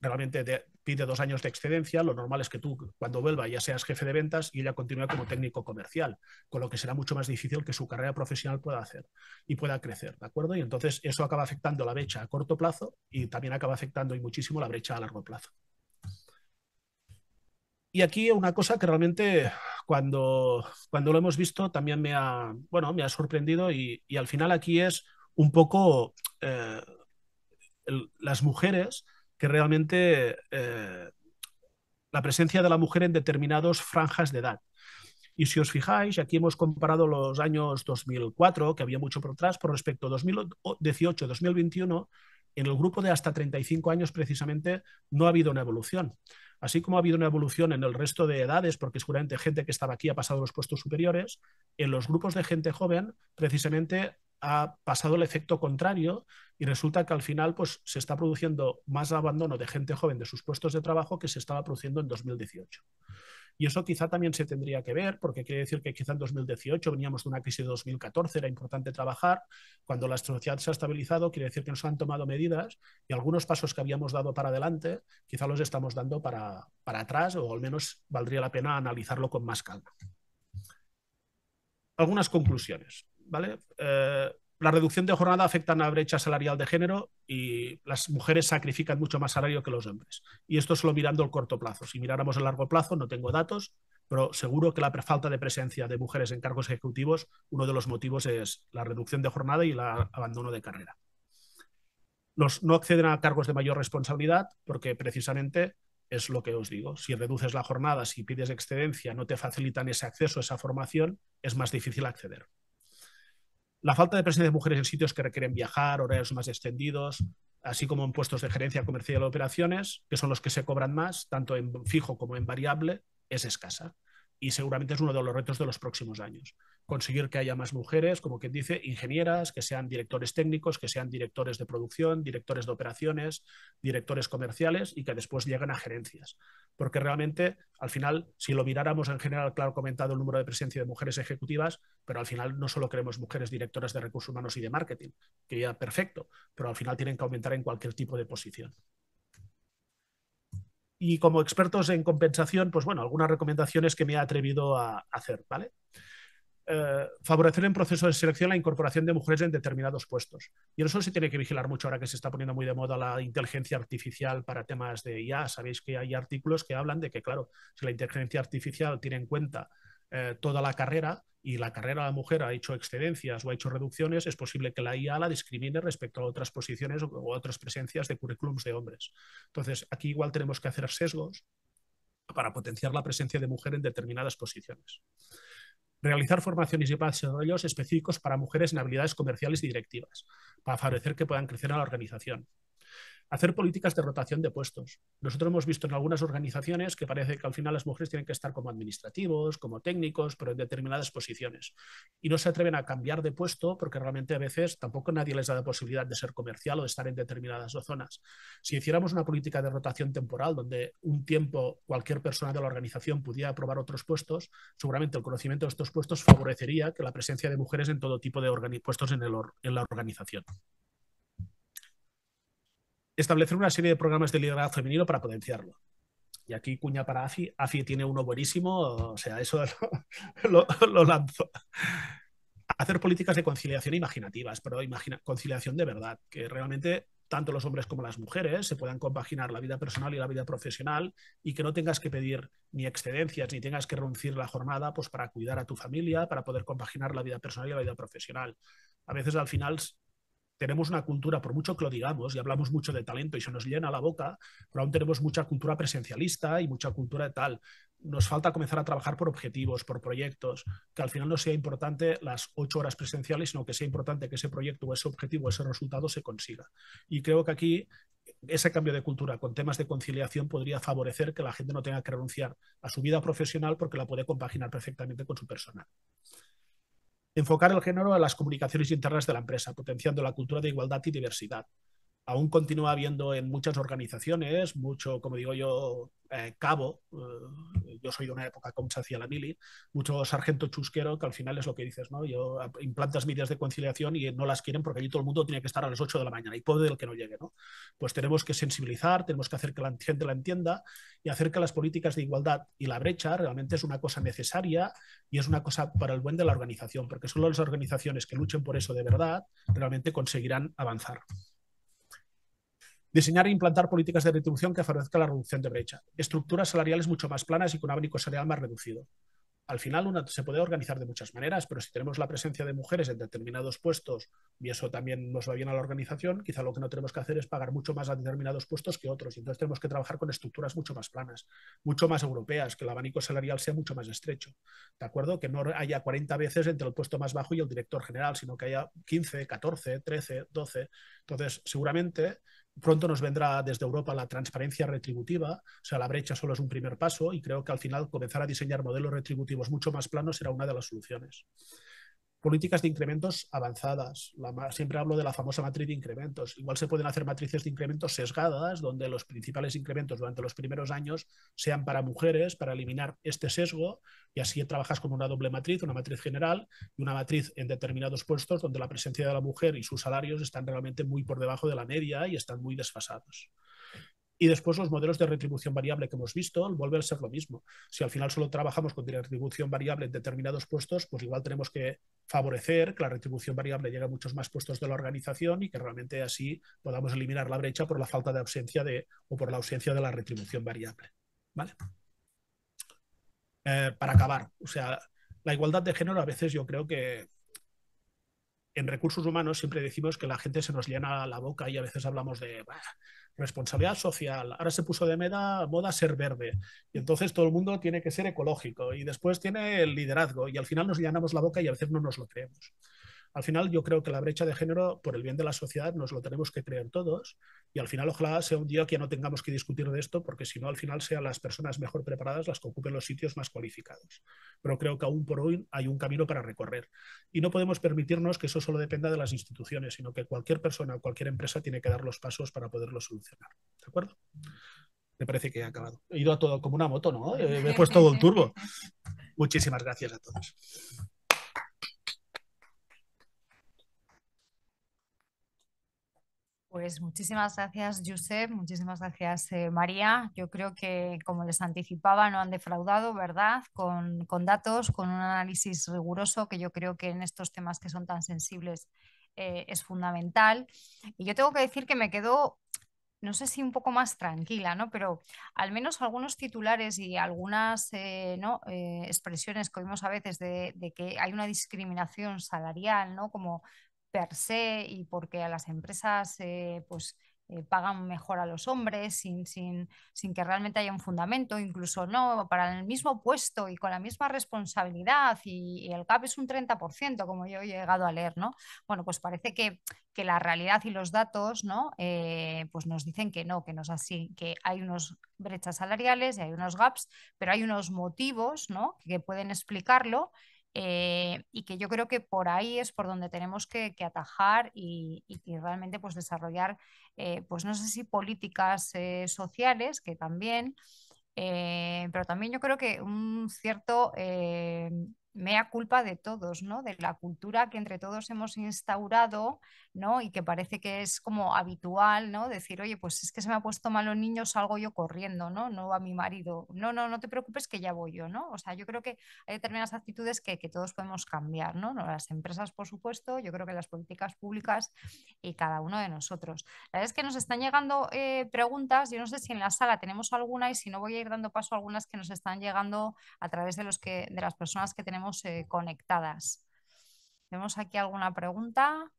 realmente pide dos años de excedencia, lo normal es que tú cuando vuelva ya seas jefe de ventas y ella continúa como técnico comercial, con lo que será mucho más difícil que su carrera profesional pueda hacer y pueda crecer, ¿de acuerdo? Y entonces eso acaba afectando la brecha a corto plazo y también acaba afectando muchísimo la brecha a largo plazo. Y aquí una cosa que realmente cuando, cuando lo hemos visto también me ha, bueno, me ha sorprendido y, al final aquí es un poco eh, las mujeres que realmente eh, la presencia de la mujer en determinadas franjas de edad. Y si os fijáis, aquí hemos comparado los años 2004, que había mucho por atrás, por respecto a 2018-2021, en el grupo de hasta 35 años precisamente no ha habido una evolución. Así como ha habido una evolución en el resto de edades, porque seguramente gente que estaba aquí ha pasado los puestos superiores, en los grupos de gente joven precisamente ha pasado el efecto contrario y resulta que al final pues, se está produciendo más abandono de gente joven de sus puestos de trabajo que se estaba produciendo en 2018. Y eso quizá también se tendría que ver, porque quiere decir que quizá en 2018 veníamos de una crisis de 2014, era importante trabajar. Cuando la sociedad se ha estabilizado, quiere decir que nos han tomado medidas y algunos pasos que habíamos dado para adelante, quizá los estamos dando para, para atrás o al menos valdría la pena analizarlo con más calma. Algunas conclusiones. ¿vale? Eh, la reducción de jornada afecta a la brecha salarial de género y las mujeres sacrifican mucho más salario que los hombres. Y esto solo mirando el corto plazo. Si miráramos el largo plazo, no tengo datos, pero seguro que la falta de presencia de mujeres en cargos ejecutivos, uno de los motivos es la reducción de jornada y el abandono de carrera. Los no acceden a cargos de mayor responsabilidad porque precisamente es lo que os digo. Si reduces la jornada, si pides excedencia, no te facilitan ese acceso, esa formación, es más difícil acceder la falta de presencia de mujeres en sitios que requieren viajar, horarios más extendidos, así como en puestos de gerencia comercial de operaciones, que son los que se cobran más, tanto en fijo como en variable, es escasa. Y seguramente es uno de los retos de los próximos años conseguir que haya más mujeres, como quien dice, ingenieras, que sean directores técnicos, que sean directores de producción, directores de operaciones, directores comerciales y que después lleguen a gerencias. Porque realmente, al final, si lo miráramos en general, claro, comentado el número de presencia de mujeres ejecutivas, pero al final no solo queremos mujeres directoras de recursos humanos y de marketing, que ya perfecto, pero al final tienen que aumentar en cualquier tipo de posición. Y como expertos en compensación, pues bueno, algunas recomendaciones que me he atrevido a hacer, ¿vale? Eh, favorecer en proceso de selección la incorporación de mujeres en determinados puestos. Y eso se tiene que vigilar mucho ahora que se está poniendo muy de moda la inteligencia artificial para temas de IA. Sabéis que hay artículos que hablan de que, claro, si la inteligencia artificial tiene en cuenta eh, toda la carrera y la carrera de la mujer ha hecho excedencias o ha hecho reducciones, es posible que la IA la discrimine respecto a otras posiciones o, otras presencias de currículums de hombres. Entonces, aquí igual tenemos que hacer sesgos para potenciar la presencia de mujer en determinadas posiciones realizar formaciones y desarrollo específicos para mujeres en habilidades comerciales y directivas, para favorecer que puedan crecer en la organización hacer políticas de rotación de puestos. Nosotros hemos visto en algunas organizaciones que parece que al final las mujeres tienen que estar como administrativos, como técnicos, pero en determinadas posiciones. Y no se atreven a cambiar de puesto porque realmente a veces tampoco nadie les da la posibilidad de ser comercial o de estar en determinadas zonas. Si hiciéramos una política de rotación temporal donde un tiempo cualquier persona de la organización pudiera aprobar otros puestos, seguramente el conocimiento de estos puestos favorecería que la presencia de mujeres en todo tipo de puestos en la organización establecer una serie de programas de liderazgo femenino para potenciarlo. Y aquí cuña para AFI. AFI tiene uno buenísimo, o sea, eso <laughs> lo, lanzo. Hacer políticas de conciliación imaginativas, pero imagina, conciliación de verdad, que realmente tanto los hombres como las mujeres se puedan compaginar la vida personal y la vida profesional y que no tengas que pedir ni excedencias ni tengas que reducir la jornada pues, para cuidar a tu familia, para poder compaginar la vida personal y la vida profesional. A veces al final tenemos una cultura, por mucho que lo digamos y hablamos mucho de talento y se nos llena la boca, pero aún tenemos mucha cultura presencialista y mucha cultura de tal. Nos falta comenzar a trabajar por objetivos, por proyectos, que al final no sea importante las ocho horas presenciales, sino que sea importante que ese proyecto o ese objetivo o ese resultado se consiga. Y creo que aquí ese cambio de cultura con temas de conciliación podría favorecer que la gente no tenga que renunciar a su vida profesional porque la puede compaginar perfectamente con su personal enfocar el género en las comunicaciones internas de la empresa, potenciando la cultura de igualdad y diversidad aún continúa habiendo en muchas organizaciones, mucho, como digo yo, eh, cabo, eh, yo soy de una época como se hacía la mili, mucho sargento chusquero, que al final es lo que dices, ¿no? Yo ah, implantas medidas de conciliación y no las quieren porque allí todo el mundo tiene que estar a las 8 de la mañana y puede el que no llegue, ¿no? Pues tenemos que sensibilizar, tenemos que hacer que la gente la entienda y hacer que las políticas de igualdad y la brecha realmente es una cosa necesaria y es una cosa para el buen de la organización, porque solo las organizaciones que luchen por eso de verdad realmente conseguirán avanzar. Diseñar e implantar políticas de retribución que favorezcan la reducción de brecha. Estructuras salariales mucho más planas y con abanico salarial más reducido. Al final, una se puede organizar de muchas maneras, pero si tenemos la presencia de mujeres en determinados puestos, y eso también nos va bien a la organización, quizá lo que no tenemos que hacer es pagar mucho más a determinados puestos que otros. Y entonces tenemos que trabajar con estructuras mucho más planas, mucho más europeas, que el abanico salarial sea mucho más estrecho. ¿De acuerdo? Que no haya 40 veces entre el puesto más bajo y el director general, sino que haya 15, 14, 13, 12. Entonces, seguramente pronto nos vendrá desde Europa la transparencia retributiva, o sea, la brecha solo es un primer paso y creo que al final comenzar a diseñar modelos retributivos mucho más planos será una de las soluciones políticas de incrementos avanzadas. siempre hablo de la famosa matriz de incrementos. Igual se pueden hacer matrices de incrementos sesgadas, donde los principales incrementos durante los primeros años sean para mujeres, para eliminar este sesgo, y así trabajas con una doble matriz, una matriz general y una matriz en determinados puestos donde la presencia de la mujer y sus salarios están realmente muy por debajo de la media y están muy desfasados. Y después los modelos de retribución variable que hemos visto vuelven a ser lo mismo. Si al final solo trabajamos con retribución variable en determinados puestos, pues igual tenemos que favorecer que la retribución variable llegue a muchos más puestos de la organización y que realmente así podamos eliminar la brecha por la falta de ausencia de o por la ausencia de la retribución variable. ¿Vale? Eh, para acabar, o sea, la igualdad de género a veces yo creo que en recursos humanos siempre decimos que la gente se nos llena la boca y a veces hablamos de responsabilidad social. Ahora se puso de moda, ser verde y entonces todo el mundo tiene que ser ecológico y después tiene el liderazgo y al final nos llenamos la boca y a veces no nos lo creemos. Al final yo creo que la brecha de género, por el bien de la sociedad, nos lo tenemos que creer todos y al final ojalá sea un día que no tengamos que discutir de esto porque si no al final sean las personas mejor preparadas las que ocupen los sitios más cualificados. Pero creo que aún por hoy hay un camino para recorrer y no podemos permitirnos que eso solo dependa de las instituciones, sino que cualquier persona, o cualquier empresa tiene que dar los pasos para poderlo solucionar. ¿De acuerdo? Me parece que he acabado. He ido a todo como una moto, ¿no? Eh, he puesto todo el turbo. <laughs> Muchísimas gracias a todos. Pues muchísimas gracias, Josep, muchísimas gracias, eh, María. Yo creo que, como les anticipaba, no han defraudado, ¿verdad? Con, datos, con un análisis riguroso que yo creo que en estos temas que son tan sensibles eh, es fundamental. Y yo tengo que decir que me quedo, no sé si un poco más tranquila, ¿no? Pero al menos algunos titulares y algunas eh, expresiones que oímos a veces de, de que hay una discriminación salarial, ¿no? Como per se y porque a las empresas eh, pues, eh, pagan mejor a los hombres sin, que realmente haya un fundamento, incluso no, para el mismo puesto y con la misma responsabilidad y, el gap es un 30%, como yo he llegado a leer, ¿no? Bueno, pues parece que, la realidad y los datos, ¿no? Eh, pues nos dicen que no, que no es así, que hay unas brechas salariales y hay unos gaps, pero hay unos motivos, ¿no? Que pueden explicarlo eh, y que yo creo que por ahí es por donde tenemos que, atajar y, realmente pues desarrollar, eh, pues no sé si políticas eh, sociales, que también, pero también yo creo que un cierto mea culpa de todos, ¿no? De la cultura que entre todos hemos instaurado, ¿no? Y que parece que es como habitual, ¿no? Decir, oye, pues es que se me ha puesto malo los niño, salgo yo corriendo, ¿no? No a mi marido, no, no, no te preocupes que ya voy yo, ¿no? O sea, yo creo que hay determinadas actitudes que, todos podemos cambiar, ¿no? Las empresas, por supuesto, yo creo que las políticas públicas y cada uno de nosotros. La verdad es que nos están llegando eh, preguntas, yo no sé si en la sala tenemos alguna y si no voy a ir dando paso a algunas que nos están llegando a través de, los que, de las personas que tenemos eh, conectadas. ¿Tenemos aquí alguna pregunta?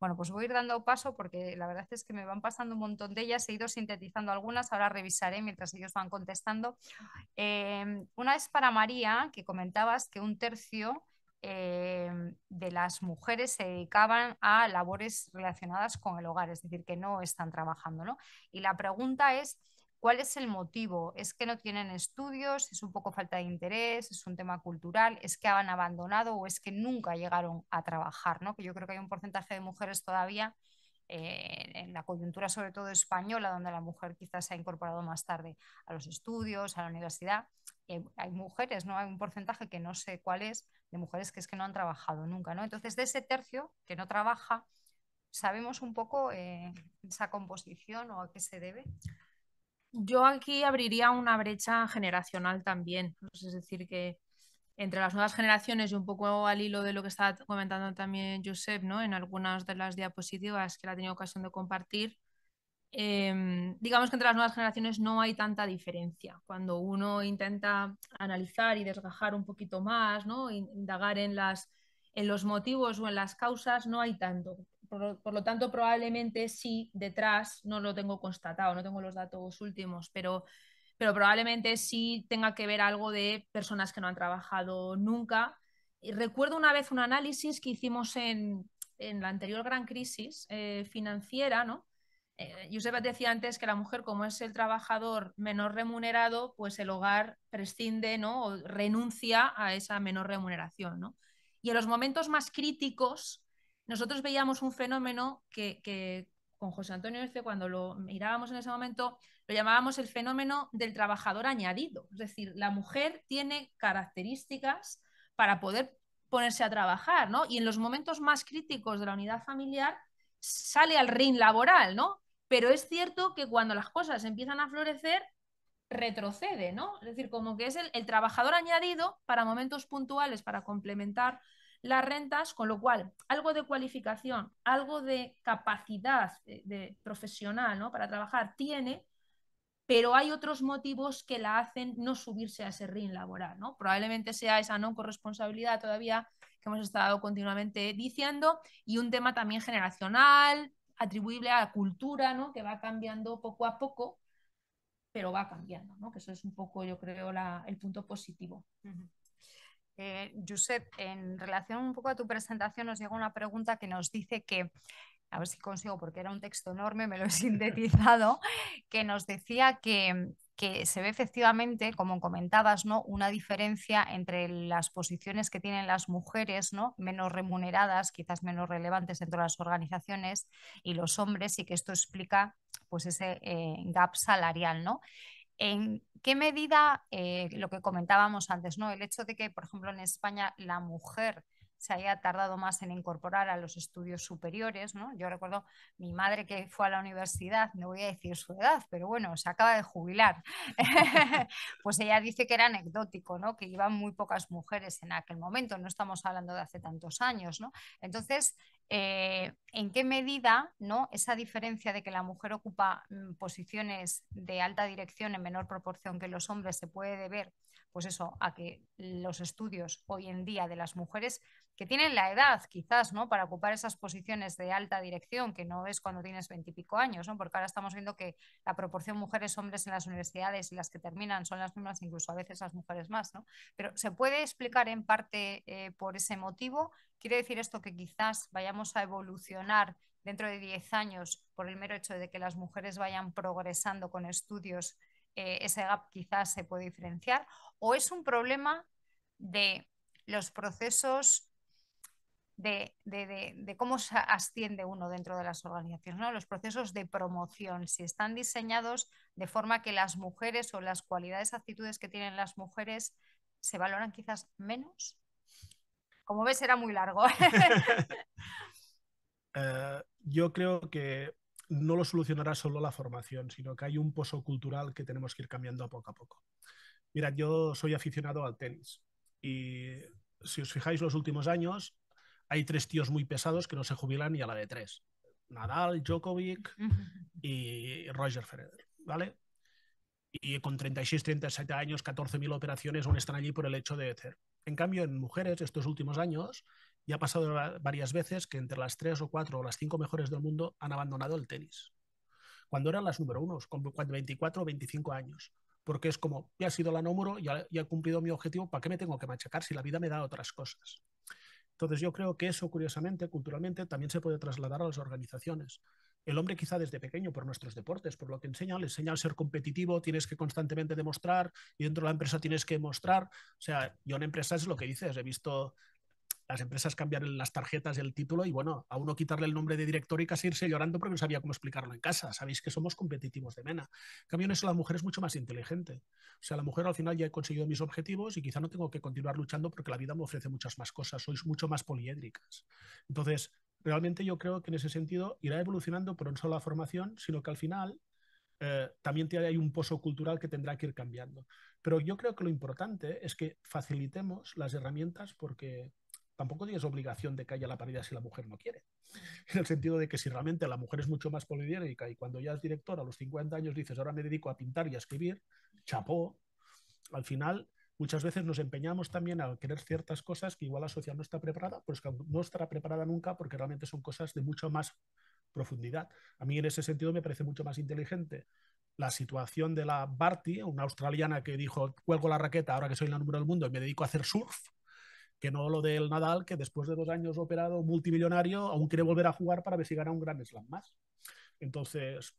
Bueno, pues voy a ir dando paso porque la verdad es que me van pasando un montón de ellas, he ido sintetizando algunas, ahora revisaré mientras ellos van contestando. Em, una es para María, que comentabas que un tercio em, de las mujeres se dedicaban a labores relacionadas con el hogar, es decir, que no están trabajando, Y la pregunta es, ¿Cuál es el motivo? ¿Es que no tienen estudios? ¿Es un poco falta de interés? ¿Es un tema cultural? ¿Es que han abandonado o es que nunca llegaron a trabajar? Que yo creo que hay un porcentaje de mujeres todavía eh, en la coyuntura sobre todo española, donde la mujer quizás se ha incorporado más tarde a los estudios, a la universidad. Eh, hay mujeres, ¿no? Hay un porcentaje que no sé cuál es, de mujeres que es que no han trabajado nunca, ¿no? Entonces, de ese tercio que no trabaja, ¿sabemos un poco eh, esa composición o a qué se debe? yo aquí abriría una brecha generacional también. Es decir, que entre las nuevas generaciones y un poco al hilo de lo que está comentando también Josep, ¿no? En algunas de las diapositivas que la he tenido ocasión de compartir, em, digamos que entre las nuevas generaciones no hay tanta diferencia. Cuando uno intenta analizar y desgajar un poquito más, ¿no? Indagar en las en los motivos o en las causas no hay tanto por, lo tanto, probablemente sí detrás, no lo tengo constatado, no tengo los datos últimos, pero, pero probablemente sí tenga que ver algo de personas que no han trabajado nunca. Y recuerdo una vez un análisis que hicimos en, la anterior gran crisis eh, financiera, ¿no? Eh, decía antes que la mujer, como es el trabajador menor remunerado, pues el hogar prescinde ¿no? o renuncia a esa menor remuneración. Y en los momentos más críticos nosotros veíamos un fenómeno que, con José Antonio Efe, cuando lo mirábamos en ese momento, lo llamábamos el fenómeno del trabajador añadido. Es decir, la mujer tiene características para poder ponerse a trabajar, ¿no? Y en los momentos más críticos de la unidad familiar sale al ring laboral, ¿no? Pero es cierto que cuando las cosas empiezan a florecer, retrocede, ¿no? Es decir, como que es el trabajador añadido para momentos puntuales, para complementar las rentas, con lo cual algo de cualificación, algo de capacidad eh, de, profesional ¿no? para trabajar tiene, pero hay otros motivos que la hacen no subirse a ese ring laboral. ¿no? Probablemente sea esa no corresponsabilidad todavía que hemos estado continuamente diciendo y un tema también generacional, atribuible a la cultura, ¿no? que va cambiando poco a poco pero va cambiando, Que eso es un poco, yo creo, el punto positivo. Eh, Josep, en relación un poco a tu presentación, nos llega una pregunta que nos dice que, a ver si consigo, porque era un texto enorme, me lo he <laughs> sintetizado, que nos decía que, que se ve efectivamente, como comentabas, ¿no? una diferencia entre las posiciones que tienen las mujeres, ¿no? menos remuneradas, quizás menos relevantes dentro de las organizaciones, y los hombres, y que esto explica pues, ese eh, gap salarial. ¿no? ¿En qué medida eh, lo que comentábamos antes, ¿no? El hecho de que, por ejemplo, en España la mujer se haya tardado más en incorporar a los estudios superiores. ¿no? Yo recuerdo mi madre que fue a la universidad, no voy a decir su edad, pero bueno, se acaba de jubilar. <laughs> pues ella dice que era anecdótico, ¿no? que iban muy pocas mujeres en aquel momento, no estamos hablando de hace tantos años. ¿no? Entonces, eh, en qué medida ¿no? esa diferencia de que la mujer ocupa mm, posiciones de alta dirección en menor proporción que los hombres se puede deber, pues eso, a que los estudios hoy en día de las mujeres que tienen la edad quizás, ¿no? Para ocupar esas posiciones de alta dirección, que no es cuando tienes veintipico años, ¿no? Porque ahora estamos viendo que la proporción mujeres-hombres en las universidades y las que terminan son las mismas, incluso a veces las mujeres más, ¿no? Pero ¿se puede explicar en parte eh, por ese motivo? ¿Quiere decir esto que quizás vayamos a evolucionar dentro de diez años por el mero hecho de que las mujeres vayan progresando con estudios, eh, ese gap quizás se puede diferenciar? ¿O es un problema de los procesos de, cómo se asciende uno dentro de las organizaciones, ¿no? los procesos de promoción, si están diseñados de forma que las mujeres o las cualidades, actitudes que tienen las mujeres se valoran quizás menos. Como ves, era muy largo. <laughs> <laughs> Eh, yo creo que no lo solucionará solo la formación, sino que hay un pozo cultural que tenemos que ir cambiando poco a poco. Mira, yo soy aficionado al tenis y si os fijáis los últimos años, hay tres tíos muy pesados que no se jubilan ni a la de tres. Nadal, Djokovic y Roger Federer, ¿vale? Y con 36, 37 años, 14.000 operaciones aún están allí por el hecho de ser. En cambio, en mujeres, estos últimos años, ya ha pasado varias veces que entre las tres o cuatro o las cinco mejores del mundo han abandonado el tenis. Cuando eran las número uno, con 24 o 25 años. Porque es como, ya ha sido la número, y ya he cumplido mi objetivo, ¿para qué me tengo que machacar si la vida me da otras cosas? Entonces yo creo que eso, curiosamente, culturalmente, también se puede trasladar a las organizaciones. El hombre quizá desde pequeño, por nuestros deportes, por lo que enseña, le enseña a ser competitivo, tienes que constantemente demostrar y dentro de la empresa tienes que mostrar. O sea, yo en empresa es lo que dices, he visto las empresas cambiaron las tarjetas y el título y bueno, a uno quitarle el nombre de director y casi irse llorando porque no sabía cómo explicarlo en casa. Sabéis que somos competitivos de mena. En cambio, en eso la mujer es mucho más inteligente. O sea, la mujer al final ya he conseguido mis objetivos y quizá no tengo que continuar luchando porque la vida me ofrece muchas más cosas. Sois mucho más poliédricas. Entonces, realmente yo creo que en ese sentido irá evolucionando, por no solo la formación, sino que al final eh, también hay un pozo cultural que tendrá que ir cambiando. Pero yo creo que lo importante es que facilitemos las herramientas porque tampoco tienes obligación de que haya la paridad si la mujer no quiere. En el sentido de que si realmente la mujer es mucho más polidiérica y cuando ya es directora a los 50 años dices, ahora me dedico a pintar y a escribir, chapó, al final muchas veces nos empeñamos también a querer ciertas cosas que igual la sociedad no está preparada, pues que no estará preparada nunca porque realmente son cosas de mucho más profundidad. A mí en ese sentido me parece mucho más inteligente la situación de la Barty, una australiana que dijo, cuelgo la raqueta ahora que soy la número del mundo y me dedico a hacer surf, que no lo del Nadal, que después de dos años operado multimillonario, aún quiere volver a jugar para ver a un gran slam más. Entonces,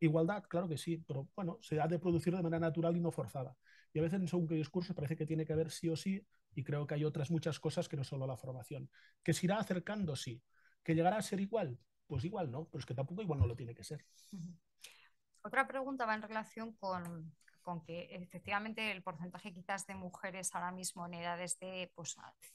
igualdad, claro que sí, pero bueno, se ha de producir de manera natural y no forzada. Y a veces en según qué discurso parece que tiene que haber sí o sí, y creo que hay otras muchas cosas que no solo la formación. Que se irá acercando, sí. Que llegará a ser igual, pues igual no, pero es que tampoco igual no lo tiene que ser. Otra pregunta va en relación con, con que efectivamente el porcentaje quizás de mujeres ahora mismo en edades de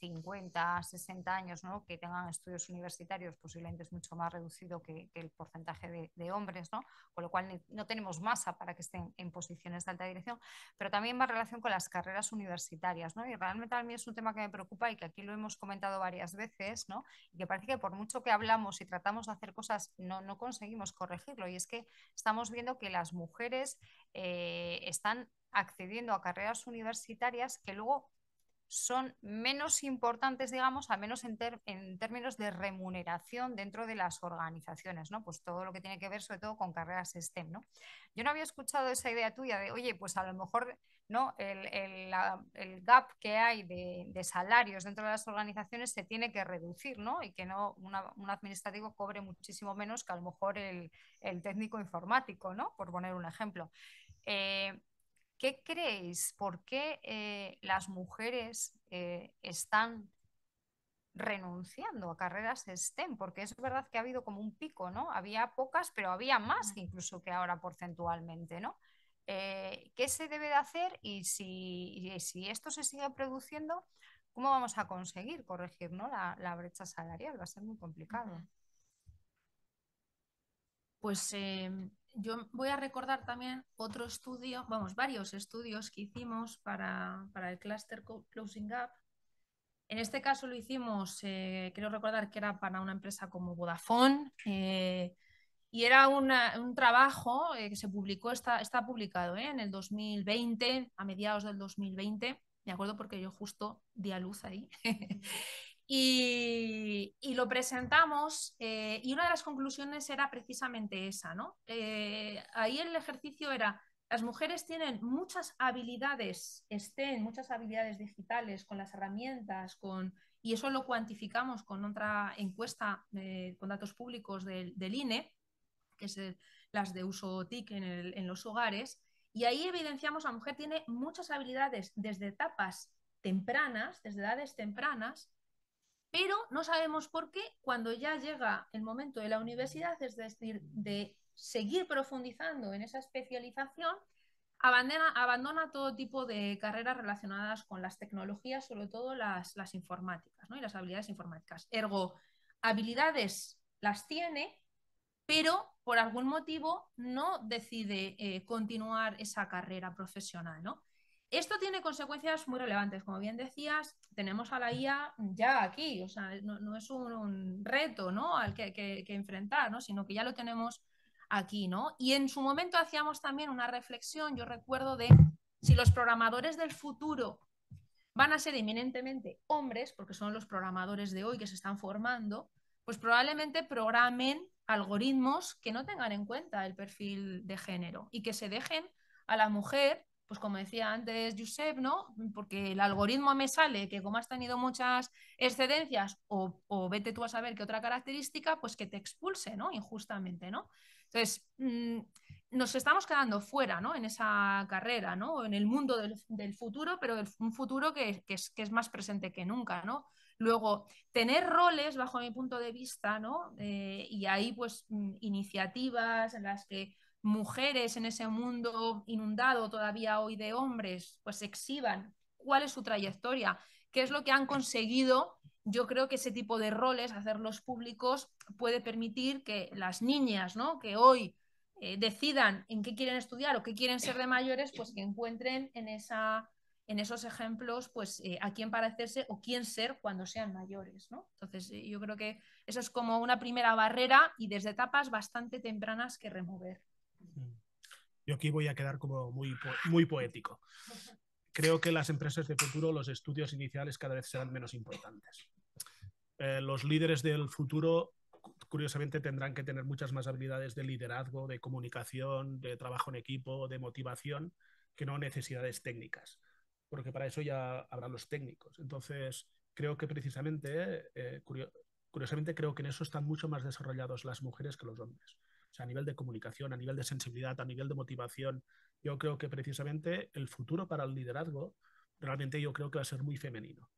50, pues, 60 años, ¿no? que tengan estudios universitarios, posiblemente es mucho más reducido que, el porcentaje de, hombres, ¿no? con lo cual no tenemos masa para que estén en posiciones de alta dirección, pero también va relación con las carreras universitarias. ¿no? Y realmente a mí es un tema que me preocupa y que aquí lo hemos comentado varias veces, ¿no? y que parece que por mucho que hablamos y tratamos de hacer cosas, no, no conseguimos corregirlo. Y es que estamos viendo que las mujeres eh, están accediendo a carreras universitarias que luego son menos importantes, digamos, al menos en, términos de remuneración dentro de las organizaciones, ¿no? Pues todo lo que tiene que ver sobre todo con carreras STEM, ¿no? Yo no había escuchado esa idea tuya de, oye, pues a lo mejor, ¿no? El, gap que hay de, salarios dentro de las organizaciones se tiene que reducir, ¿no? Y que no un administrativo cobre muchísimo menos que a lo mejor el, el técnico informático, ¿no? Por poner un ejemplo. Eh, ¿Qué creéis? ¿Por qué eh, las mujeres eh, están renunciando a carreras STEM? Porque es verdad que ha habido como un pico, ¿no? Había pocas, pero había más incluso que ahora porcentualmente, ¿no? ¿Qué se debe de hacer y si, si, esto se sigue produciendo, cómo vamos a conseguir corregir ¿no? la, la, brecha salarial? Va a ser muy complicado. Pues em, yo voy a recordar también otro estudio, vamos, varios estudios que hicimos para, el Cluster Closing Gap. En este caso lo hicimos, quiero eh, recordar que era para una empresa como Vodafone eh, y era un trabajo eh, que se publicó, está, está publicado en el 2020, a mediados del 2020, me acuerdo porque yo justo di a luz ahí. <laughs> Y, lo presentamos eh, y una de las conclusiones era precisamente esa, ¿no? Eh, ahí el ejercicio era, las mujeres tienen muchas habilidades estén muchas habilidades digitales con las herramientas, con, y eso lo cuantificamos con otra encuesta eh, con datos públicos del, INE, que es las de uso TIC en, en los hogares, y ahí evidenciamos la mujer tiene muchas habilidades desde etapas tempranas, desde edades tempranas, pero no sabemos por qué cuando ya llega el momento de la universidad, es decir, de seguir profundizando en esa especialización, abandona, todo tipo de carreras relacionadas con las tecnologías, sobre todo las, informáticas ¿no? y las habilidades informáticas. Ergo, habilidades las tiene, pero por algún motivo no decide eh, continuar esa carrera profesional. ¿no? Esto tiene consecuencias muy relevantes. Como bien decías, tenemos a la IA ya aquí, o sea, no, es un, reto ¿no? al que, que, que enfrentar, sino que ya lo tenemos aquí. ¿no? Y en su momento hacíamos también una reflexión, yo recuerdo, de si los programadores del futuro van a ser eminentemente hombres, porque son los programadores de hoy que se están formando, pues probablemente programen algoritmos que no tengan en cuenta el perfil de género y que se dejen a la mujer pues como decía antes Josep, ¿no? Porque el algoritmo me sale que como has tenido muchas excedencias o, vete tú a saber qué otra característica, pues que te expulse, ¿no? Injustamente, ¿no? Entonces, mm, nos estamos quedando fuera, En esa carrera, ¿no? En el mundo del, futuro, pero un futuro que, es, más presente que nunca, ¿no? Luego, tener roles, bajo mi punto de vista, ¿no? Eh, y ahí, pues, mm, iniciativas en las que mujeres en ese mundo inundado todavía hoy de hombres, pues exhiban cuál es su trayectoria, qué es lo que han conseguido. Yo creo que ese tipo de roles, hacerlos públicos, puede permitir que las niñas ¿no? que hoy eh, decidan en qué quieren estudiar o qué quieren ser de mayores, pues que encuentren en, esa, en esos ejemplos pues, eh, a quién parecerse o quién ser cuando sean mayores. Entonces, eh, yo creo que eso es como una primera barrera y desde etapas bastante tempranas que remover. Yo aquí voy a quedar como muy, poético. Creo que las empresas de futuro, los estudios iniciales cada vez serán menos importantes. Eh, los líderes del futuro, curiosamente, tendrán que tener muchas más habilidades de liderazgo, de comunicación, de trabajo en equipo, de motivación, que no necesidades técnicas, porque para eso ya habrá los técnicos. Entonces, creo que precisamente, eh, curiosamente, creo que en eso están mucho más desarrollados las mujeres que los hombres. O sea, a nivel de comunicación, a nivel de sensibilidad, a nivel de motivación, yo creo que precisamente el futuro para el liderazgo realmente yo creo que va a ser muy femenino.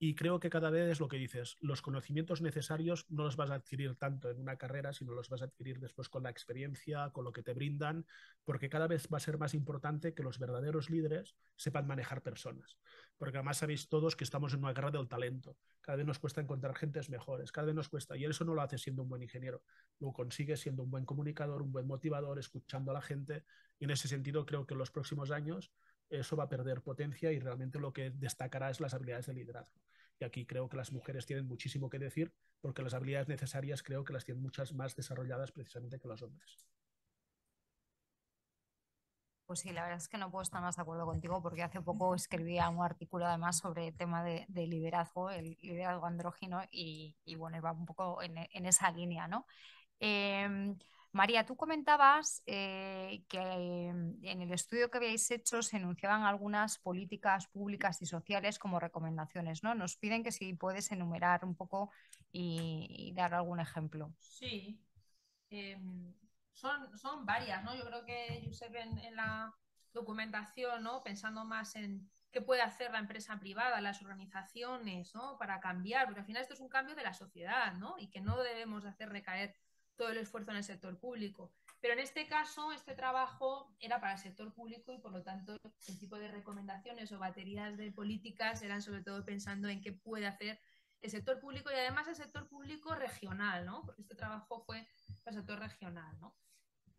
Y creo que cada vez es lo que dices, los conocimientos necesarios no los vas a adquirir tanto en una carrera, sino los vas a adquirir después con la experiencia, con lo que te brindan, porque cada vez va a ser más importante que los verdaderos líderes sepan manejar personas. Porque además sabéis todos que estamos en una guerra del talento. Cada vez nos cuesta encontrar gentes mejores, cada vez nos cuesta. Y eso no lo hace siendo un buen ingeniero, lo consigues siendo un buen comunicador, un buen motivador, escuchando a la gente. Y en ese sentido creo que en los próximos años eso va a perder potencia y realmente lo que destacará es las habilidades de liderazgo. Y aquí creo que las mujeres tienen muchísimo que decir porque las habilidades necesarias creo que las tienen muchas más desarrolladas precisamente que los hombres. Pues sí, la verdad es que no puedo estar más de acuerdo contigo porque hace poco escribía un artículo además sobre el tema de, liderazgo, el liderazgo andrógino y, bueno, va un poco en, esa línea, ¿no? Em, María, tú comentabas eh, que mm, en el estudio que habíais hecho se enunciaban algunas políticas públicas y sociales como recomendaciones, ¿no? Nos piden que si puedes enumerar un poco y, dar algún ejemplo. Sí, em, son, varias, ¿no? Yo creo que, se en, en la documentación, ¿no? Pensando más en, qué puede hacer la empresa privada, las organizaciones, ¿no? Para cambiar, porque al final esto es un cambio de la sociedad, ¿no? Y que no debemos hacer recaer todo el esfuerzo en el sector público. Pero en este caso, este trabajo era para el sector público y, por lo tanto, el tipo de recomendaciones o baterías de políticas eran sobre todo pensando en qué puede hacer el sector público y además el sector público regional, ¿no? Porque este trabajo fue para el sector regional, ¿no?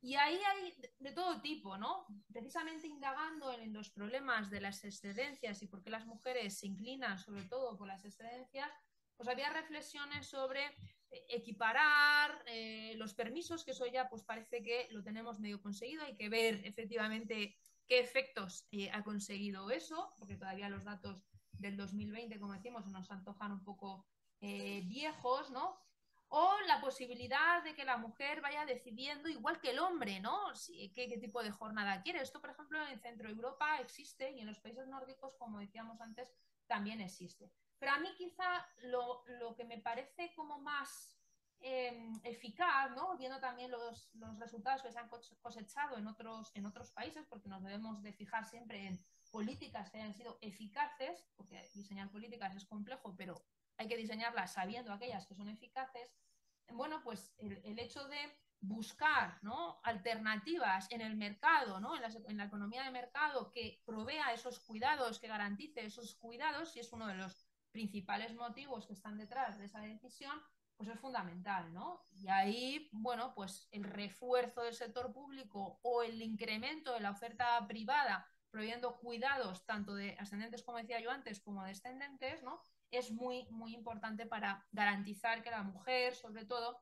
Y ahí hay de todo tipo, ¿no? Precisamente indagando en los problemas de las excedencias y por qué las mujeres se inclinan sobre todo por las excedencias, pues había reflexiones sobre equiparar eh, los permisos, que eso ya pues parece que lo tenemos medio conseguido, hay que ver efectivamente qué efectos eh, ha conseguido eso, porque todavía los datos del 2020, como decimos, nos antojan un poco eh, viejos, ¿no? O la posibilidad de que la mujer vaya decidiendo, igual que el hombre, ¿no? ¿qué, ¿Qué tipo de jornada quiere? Esto, por ejemplo, en Centro Europa existe y en los países nórdicos, como decíamos antes, también existe. Pero mí quizá lo, que me parece como más em, eficaz, ¿no? viendo también los, resultados que se han cosechado en otros, en otros países, porque nos debemos de fijar siempre en políticas que hayan sido eficaces, porque diseñar políticas es complejo, pero hay que diseñarlas sabiendo aquellas que son eficaces. Bueno, pues el, hecho de buscar alternativas en el mercado, en, la, en, la, economía de mercado que provea esos cuidados, que garantice esos cuidados, y es uno de los principales motivos que están detrás de esa decisión, pues es fundamental, ¿no? Y ahí, bueno, pues el refuerzo del sector público o el incremento de la oferta privada, prohibiendo cuidados tanto de ascendentes, como decía yo antes, como descendentes, ¿no? Es muy, muy importante para garantizar que la mujer, sobre todo,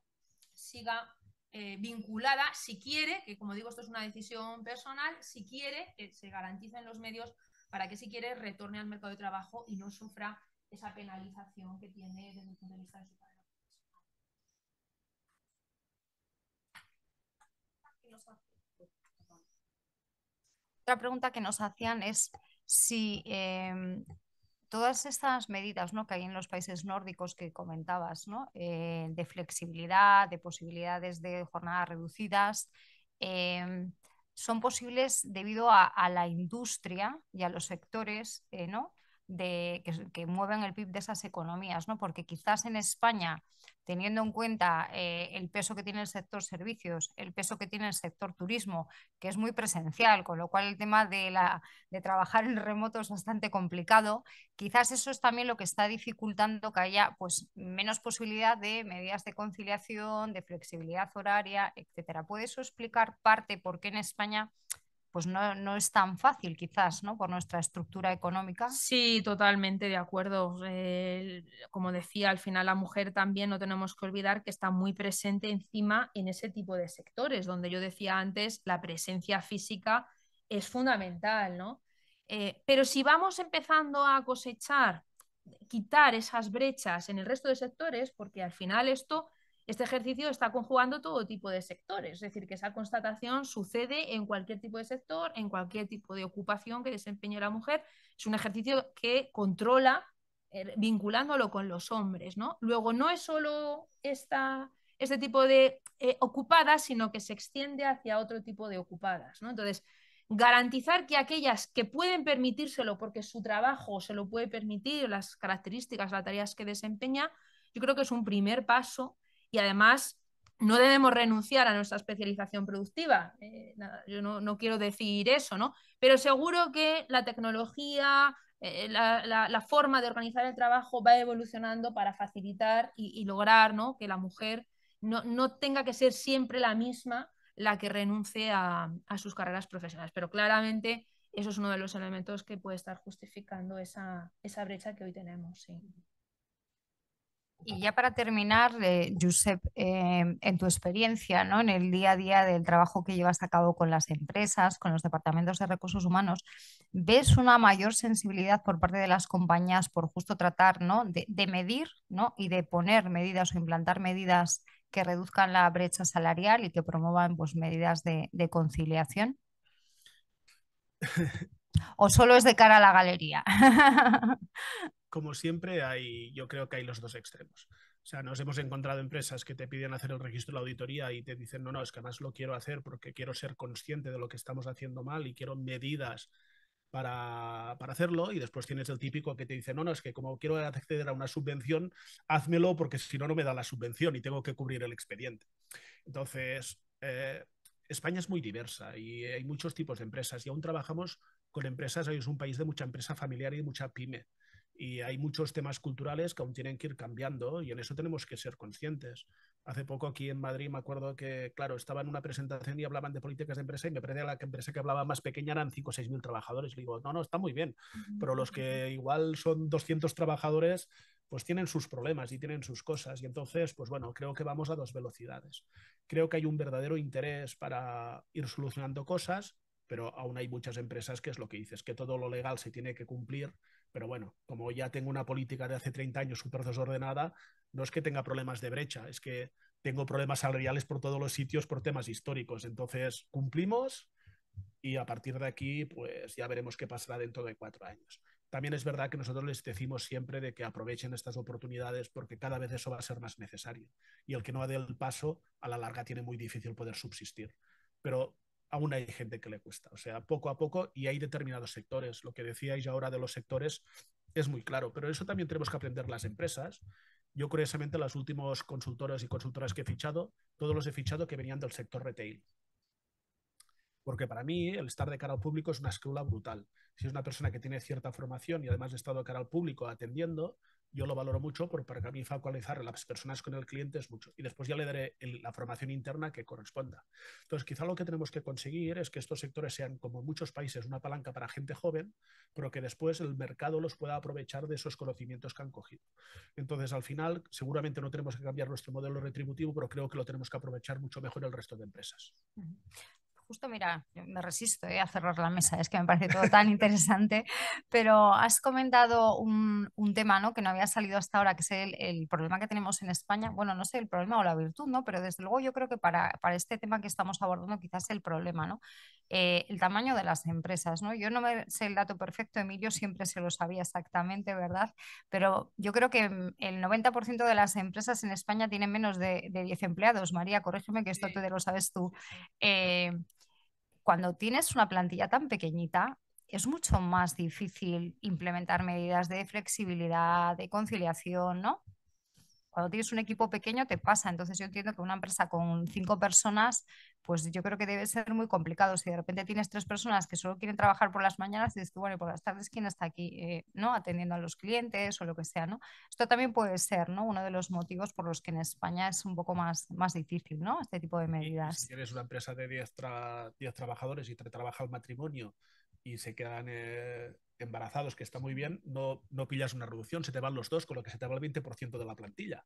siga eh, vinculada, si quiere, que como digo, esto es una decisión personal, si quiere que se garanticen los medios para que si quiere retorne al mercado de trabajo y no sufra esa penalización que tiene el de vista su carrera Otra pregunta que nos hacían es si em, todas estas medidas que hay en los países nórdicos que comentabas, ¿no? Eh, de flexibilidad, de posibilidades de jornadas reducidas, em, son posibles debido a, a, la industria y a los sectores eh, ¿no? de, que, mueven el PIB de esas economías, ¿no? Porque quizás en España, teniendo en cuenta eh, el peso que tiene el sector servicios, el peso que tiene el sector turismo, que es muy presencial, con lo cual el tema de, la, de trabajar en remoto es bastante complicado, quizás eso es también lo que está dificultando que haya pues, menos posibilidad de medidas de conciliación, de flexibilidad horaria, etcétera. ¿Puede eso explicar parte por qué en España pues no, es tan fácil quizás, ¿no? Por nuestra estructura económica. Sí, totalmente de acuerdo. como decía, al final la mujer también no tenemos que olvidar que está muy presente encima en ese tipo de sectores, donde yo decía antes, la presencia física es fundamental, ¿no? Eh, pero si vamos empezando a cosechar, quitar esas brechas en el resto de sectores, porque al final esto este ejercicio está conjugando todo tipo de sectores, es decir, que esa constatación sucede en cualquier tipo de sector, en cualquier tipo de ocupación que desempeñe la mujer. Es un ejercicio que controla eh, vinculándolo con los hombres. ¿no? Luego, no es solo esta, este tipo de eh, ocupadas, sino que se extiende hacia otro tipo de ocupadas. Entonces, garantizar que aquellas que pueden permitírselo porque su trabajo se lo puede permitir, las características, las tareas que desempeña, yo creo que es un primer paso y además no debemos renunciar a nuestra especialización productiva. Eh, yo no, quiero decir eso, ¿no? Pero seguro que la tecnología, eh, la, forma de organizar el trabajo va evolucionando para facilitar y, lograr que la mujer no, tenga que ser siempre la misma la que renuncie a, sus carreras profesionales. Pero claramente eso es uno de los elementos que puede estar justificando esa, brecha que hoy tenemos. ¿sí? Y ya para terminar, eh, Josep, em, en tu experiencia, ¿no? en el día a día del trabajo que llevas a cabo con las empresas, con los departamentos de recursos humanos, ¿ves una mayor sensibilidad por parte de las compañías por justo tratar ¿no? de, medir ¿no? y de poner medidas o implantar medidas que reduzcan la brecha salarial y que promuevan pues, medidas de, de conciliación? <laughs> ¿O solo es de cara a la galería? <laughs> como siempre, hay, yo creo que hay los dos extremos. O sea, nos hemos encontrado empresas que te piden hacer el registro de la auditoría y te dicen, no, no, es que además lo quiero hacer porque quiero ser consciente de lo que estamos haciendo mal y quiero medidas para, hacerlo. Y después tienes el típico que te dice, no, no, es que como quiero acceder a una subvención, házmelo porque si no, no me da la subvención y tengo que cubrir el expediente. Entonces, eh, España es muy diversa y hay muchos tipos de empresas y aún trabajamos con empresas, hoy es un país de mucha empresa familiar y mucha pyme y hay muchos temas culturales que aún tienen que ir cambiando y en eso tenemos que ser conscientes. Hace poco aquí en Madrid me acuerdo que, claro, estaba en una presentación y hablaban de políticas de empresa y me parecía que la empresa que hablaba más pequeña eran 5 o 6 mil trabajadores. Le digo, no, no, está muy bien, pero los que igual son 200 trabajadores, pues tienen sus problemas y tienen sus cosas. Y entonces, pues bueno, creo que vamos a dos velocidades. Creo que hay un verdadero interés para ir solucionando cosas, pero aún hay muchas empresas que es lo que dices, que todo lo legal se tiene que cumplir pero bueno, como ya tengo una política de hace 30 años súper desordenada, no es que tenga problemas de brecha, es que tengo problemas salariales por todos los sitios por temas históricos. Entonces, cumplimos y a partir de aquí, pues ya veremos qué pasará dentro de cuatro años. También es verdad que nosotros les decimos siempre de que aprovechen estas oportunidades porque cada vez eso va a ser más necesario. Y el que no dé el paso, a la larga tiene muy difícil poder subsistir. Pero aún hay gente que le cuesta. O sea, poco a poco y hay determinados sectores. Lo que decíais ahora de los sectores es muy claro, pero eso también tenemos que aprender las empresas. Yo, curiosamente, los últimos consultores y consultoras que he fichado, todos los he fichado que venían del sector retail. Porque para mí el estar de cara al público es una escuela brutal. Si es una persona que tiene cierta formación y además ha estado de cara al público atendiendo, yo lo valoro mucho porque para mí focalizar las personas con el cliente es mucho. Y después ya le daré la formación interna que corresponda. Entonces, quizá lo que tenemos que conseguir es que estos sectores sean, como muchos países, una palanca para gente joven, pero que después el mercado los pueda aprovechar de esos conocimientos que han cogido. Entonces, al final, seguramente no tenemos que cambiar nuestro modelo retributivo, pero creo que lo tenemos que aprovechar mucho mejor el resto de empresas justo, mira, me resisto eh, a cerrar la mesa, es que me parece todo tan <laughs> interesante, pero has comentado un, tema que no había salido hasta ahora, que es el, problema que tenemos en España, bueno, no sé, el problema o la virtud, ¿no? pero desde luego yo creo que para, este tema que estamos abordando quizás el problema, ¿no? Eh, el tamaño de las empresas, ¿no? Yo no sé el dato perfecto, Emilio siempre se lo sabía exactamente, ¿verdad? Pero yo creo que mm, el 90% de las empresas en España tienen menos de, 10 empleados. María, corrígeme que esto te lo sabes tú. Eh, cuando tienes una plantilla tan pequeñita, es mucho más difícil implementar medidas de flexibilidad, de conciliación, ¿no? Cuando tienes un equipo pequeño te pasa. Entonces yo entiendo que una empresa con cinco personas pues yo creo que debe ser muy complicado. Si de repente tienes tres personas que solo quieren trabajar por las mañanas y dices, bueno, y por las tardes, ¿quién está aquí eh, ¿no? atendiendo a los clientes o lo que sea? ¿no? Esto también puede ser ¿no? uno de los motivos por los que en España es un poco más, más difícil ¿no? este tipo de medidas. si tienes una empresa de 10 trabajadores y te trabaja el matrimonio y se quedan... Eh, embarazados, que está muy bien, no, no pillas una reducción, se te van los dos, con lo que se te va el 20% de la plantilla.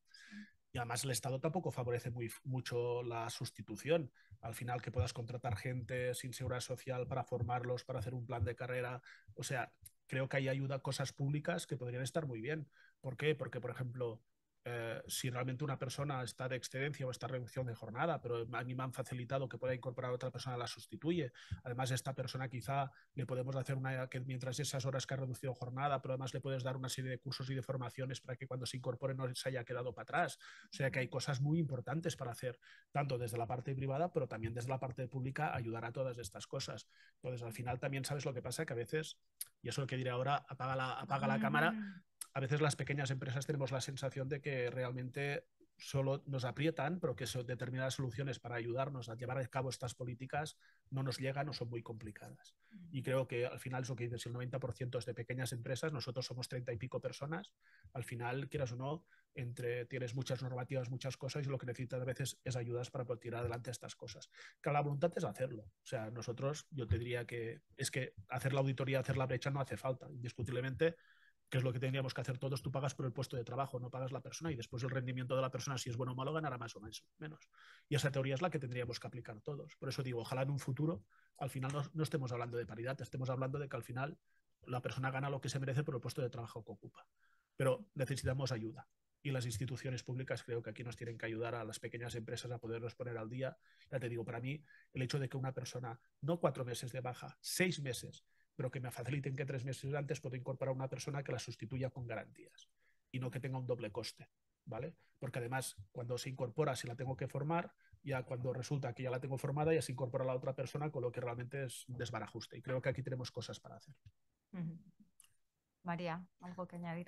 Y además el Estado tampoco favorece muy, mucho la sustitución. Al final que puedas contratar gente sin seguridad social para formarlos, para hacer un plan de carrera. O sea, creo que hay ayuda a cosas públicas que podrían estar muy bien. ¿Por qué? Porque, por ejemplo, eh, si realmente una persona está de excedencia o está reducción de jornada, pero a mí me han facilitado que pueda incorporar a otra persona, la sustituye. Además, esta persona quizá le podemos hacer una, que mientras esas horas que ha reducido jornada, pero además le puedes dar una serie de cursos y de formaciones para que cuando se incorpore no se haya quedado para atrás. O sea que hay cosas muy importantes para hacer, tanto desde la parte privada, pero también desde la parte pública, ayudar a todas estas cosas. Entonces, al final también sabes lo que pasa, que a veces, y eso es lo que diré ahora, apaga la, apaga la cámara, mm a veces las pequeñas empresas tenemos la sensación de que realmente solo nos aprietan, pero que determinadas soluciones para ayudarnos a llevar a cabo estas políticas no nos llegan o son muy complicadas. Y creo que al final, es lo que dices, el 90% es de pequeñas empresas, nosotros somos 30 y pico personas, al final, quieras o no, entre, tienes muchas normativas, muchas cosas, y lo que necesitas a veces es ayudas para poder tirar adelante estas cosas. Que la voluntad es hacerlo. O sea, nosotros, yo tendría que es que hacer la auditoría, hacer la brecha no hace falta, indiscutiblemente que es lo que tendríamos que hacer todos, tú pagas por el puesto de trabajo, no pagas la persona y después el rendimiento de la persona, si es bueno o malo, ganará más o menos. Y esa teoría es la que tendríamos que aplicar todos. Por eso digo, ojalá en un futuro, al final no, no estemos hablando de paridad, estemos hablando de que al final la persona gana lo que se merece por el puesto de trabajo que ocupa. Pero necesitamos ayuda. Y las instituciones públicas creo que aquí nos tienen que ayudar a las pequeñas empresas a podernos poner al día. Ya te digo, para mí, el hecho de que una persona, no cuatro meses de baja, seis meses, pero que me faciliten que tres meses antes puedo incorporar a una persona que la sustituya con garantías y no que tenga un doble coste. ¿Vale? Porque además, cuando se incorpora, si la tengo que formar, ya cuando resulta que ya la tengo formada, ya se incorpora la otra persona, con lo que realmente es desbarajuste. Y creo que aquí tenemos cosas para hacer. María, algo que añadir.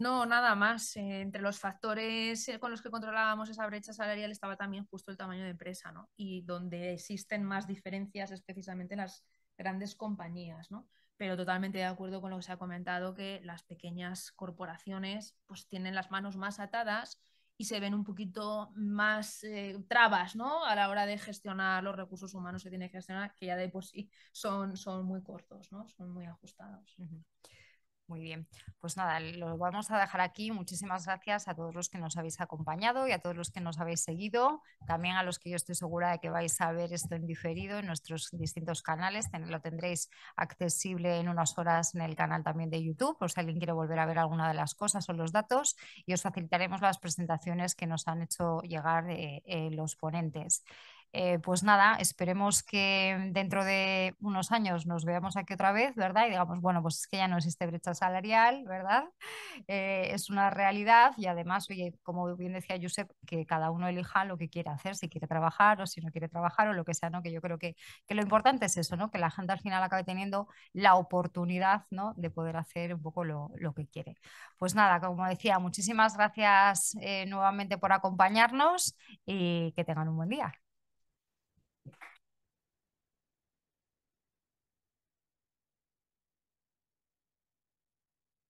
No, nada más. Eh, entre los factores eh, con los que controlábamos esa brecha salarial estaba también justo el tamaño de empresa, ¿no? Y donde existen más diferencias es precisamente las grandes compañías, ¿no? Pero totalmente de acuerdo con lo que se ha comentado, que las pequeñas corporaciones pues tienen las manos más atadas y se ven un poquito más eh, trabas, ¿no? A la hora de gestionar los recursos humanos que tiene que gestionar, que ya de por sí son, son muy cortos, ¿no? Son muy ajustados. Muy bien, pues nada, lo vamos a dejar aquí. Muchísimas gracias a todos los que nos habéis acompañado y a todos los que nos habéis seguido, también a los que yo estoy segura de que vais a ver esto en diferido en nuestros distintos canales. Lo tendréis accesible en unas horas en el canal también de YouTube, por si alguien quiere volver a ver alguna de las cosas o los datos, y os facilitaremos las presentaciones que nos han hecho llegar eh, eh, los ponentes. Eh, pues nada, esperemos que dentro de unos años nos veamos aquí otra vez, ¿verdad? Y digamos, bueno, pues es que ya no existe brecha salarial, ¿verdad? <laughs> Eh, es una realidad y además, oye, como bien decía Josep, que cada uno elija lo que quiere hacer, si quiere trabajar o si no quiere trabajar o lo que sea, ¿no? Que yo creo que, lo importante es eso, ¿no? Que la gente al final acabe teniendo la oportunidad, ¿no? De poder hacer un poco lo, que quiere. Pues nada, como decía, muchísimas gracias eh, nuevamente por acompañarnos y que tengan un buen día.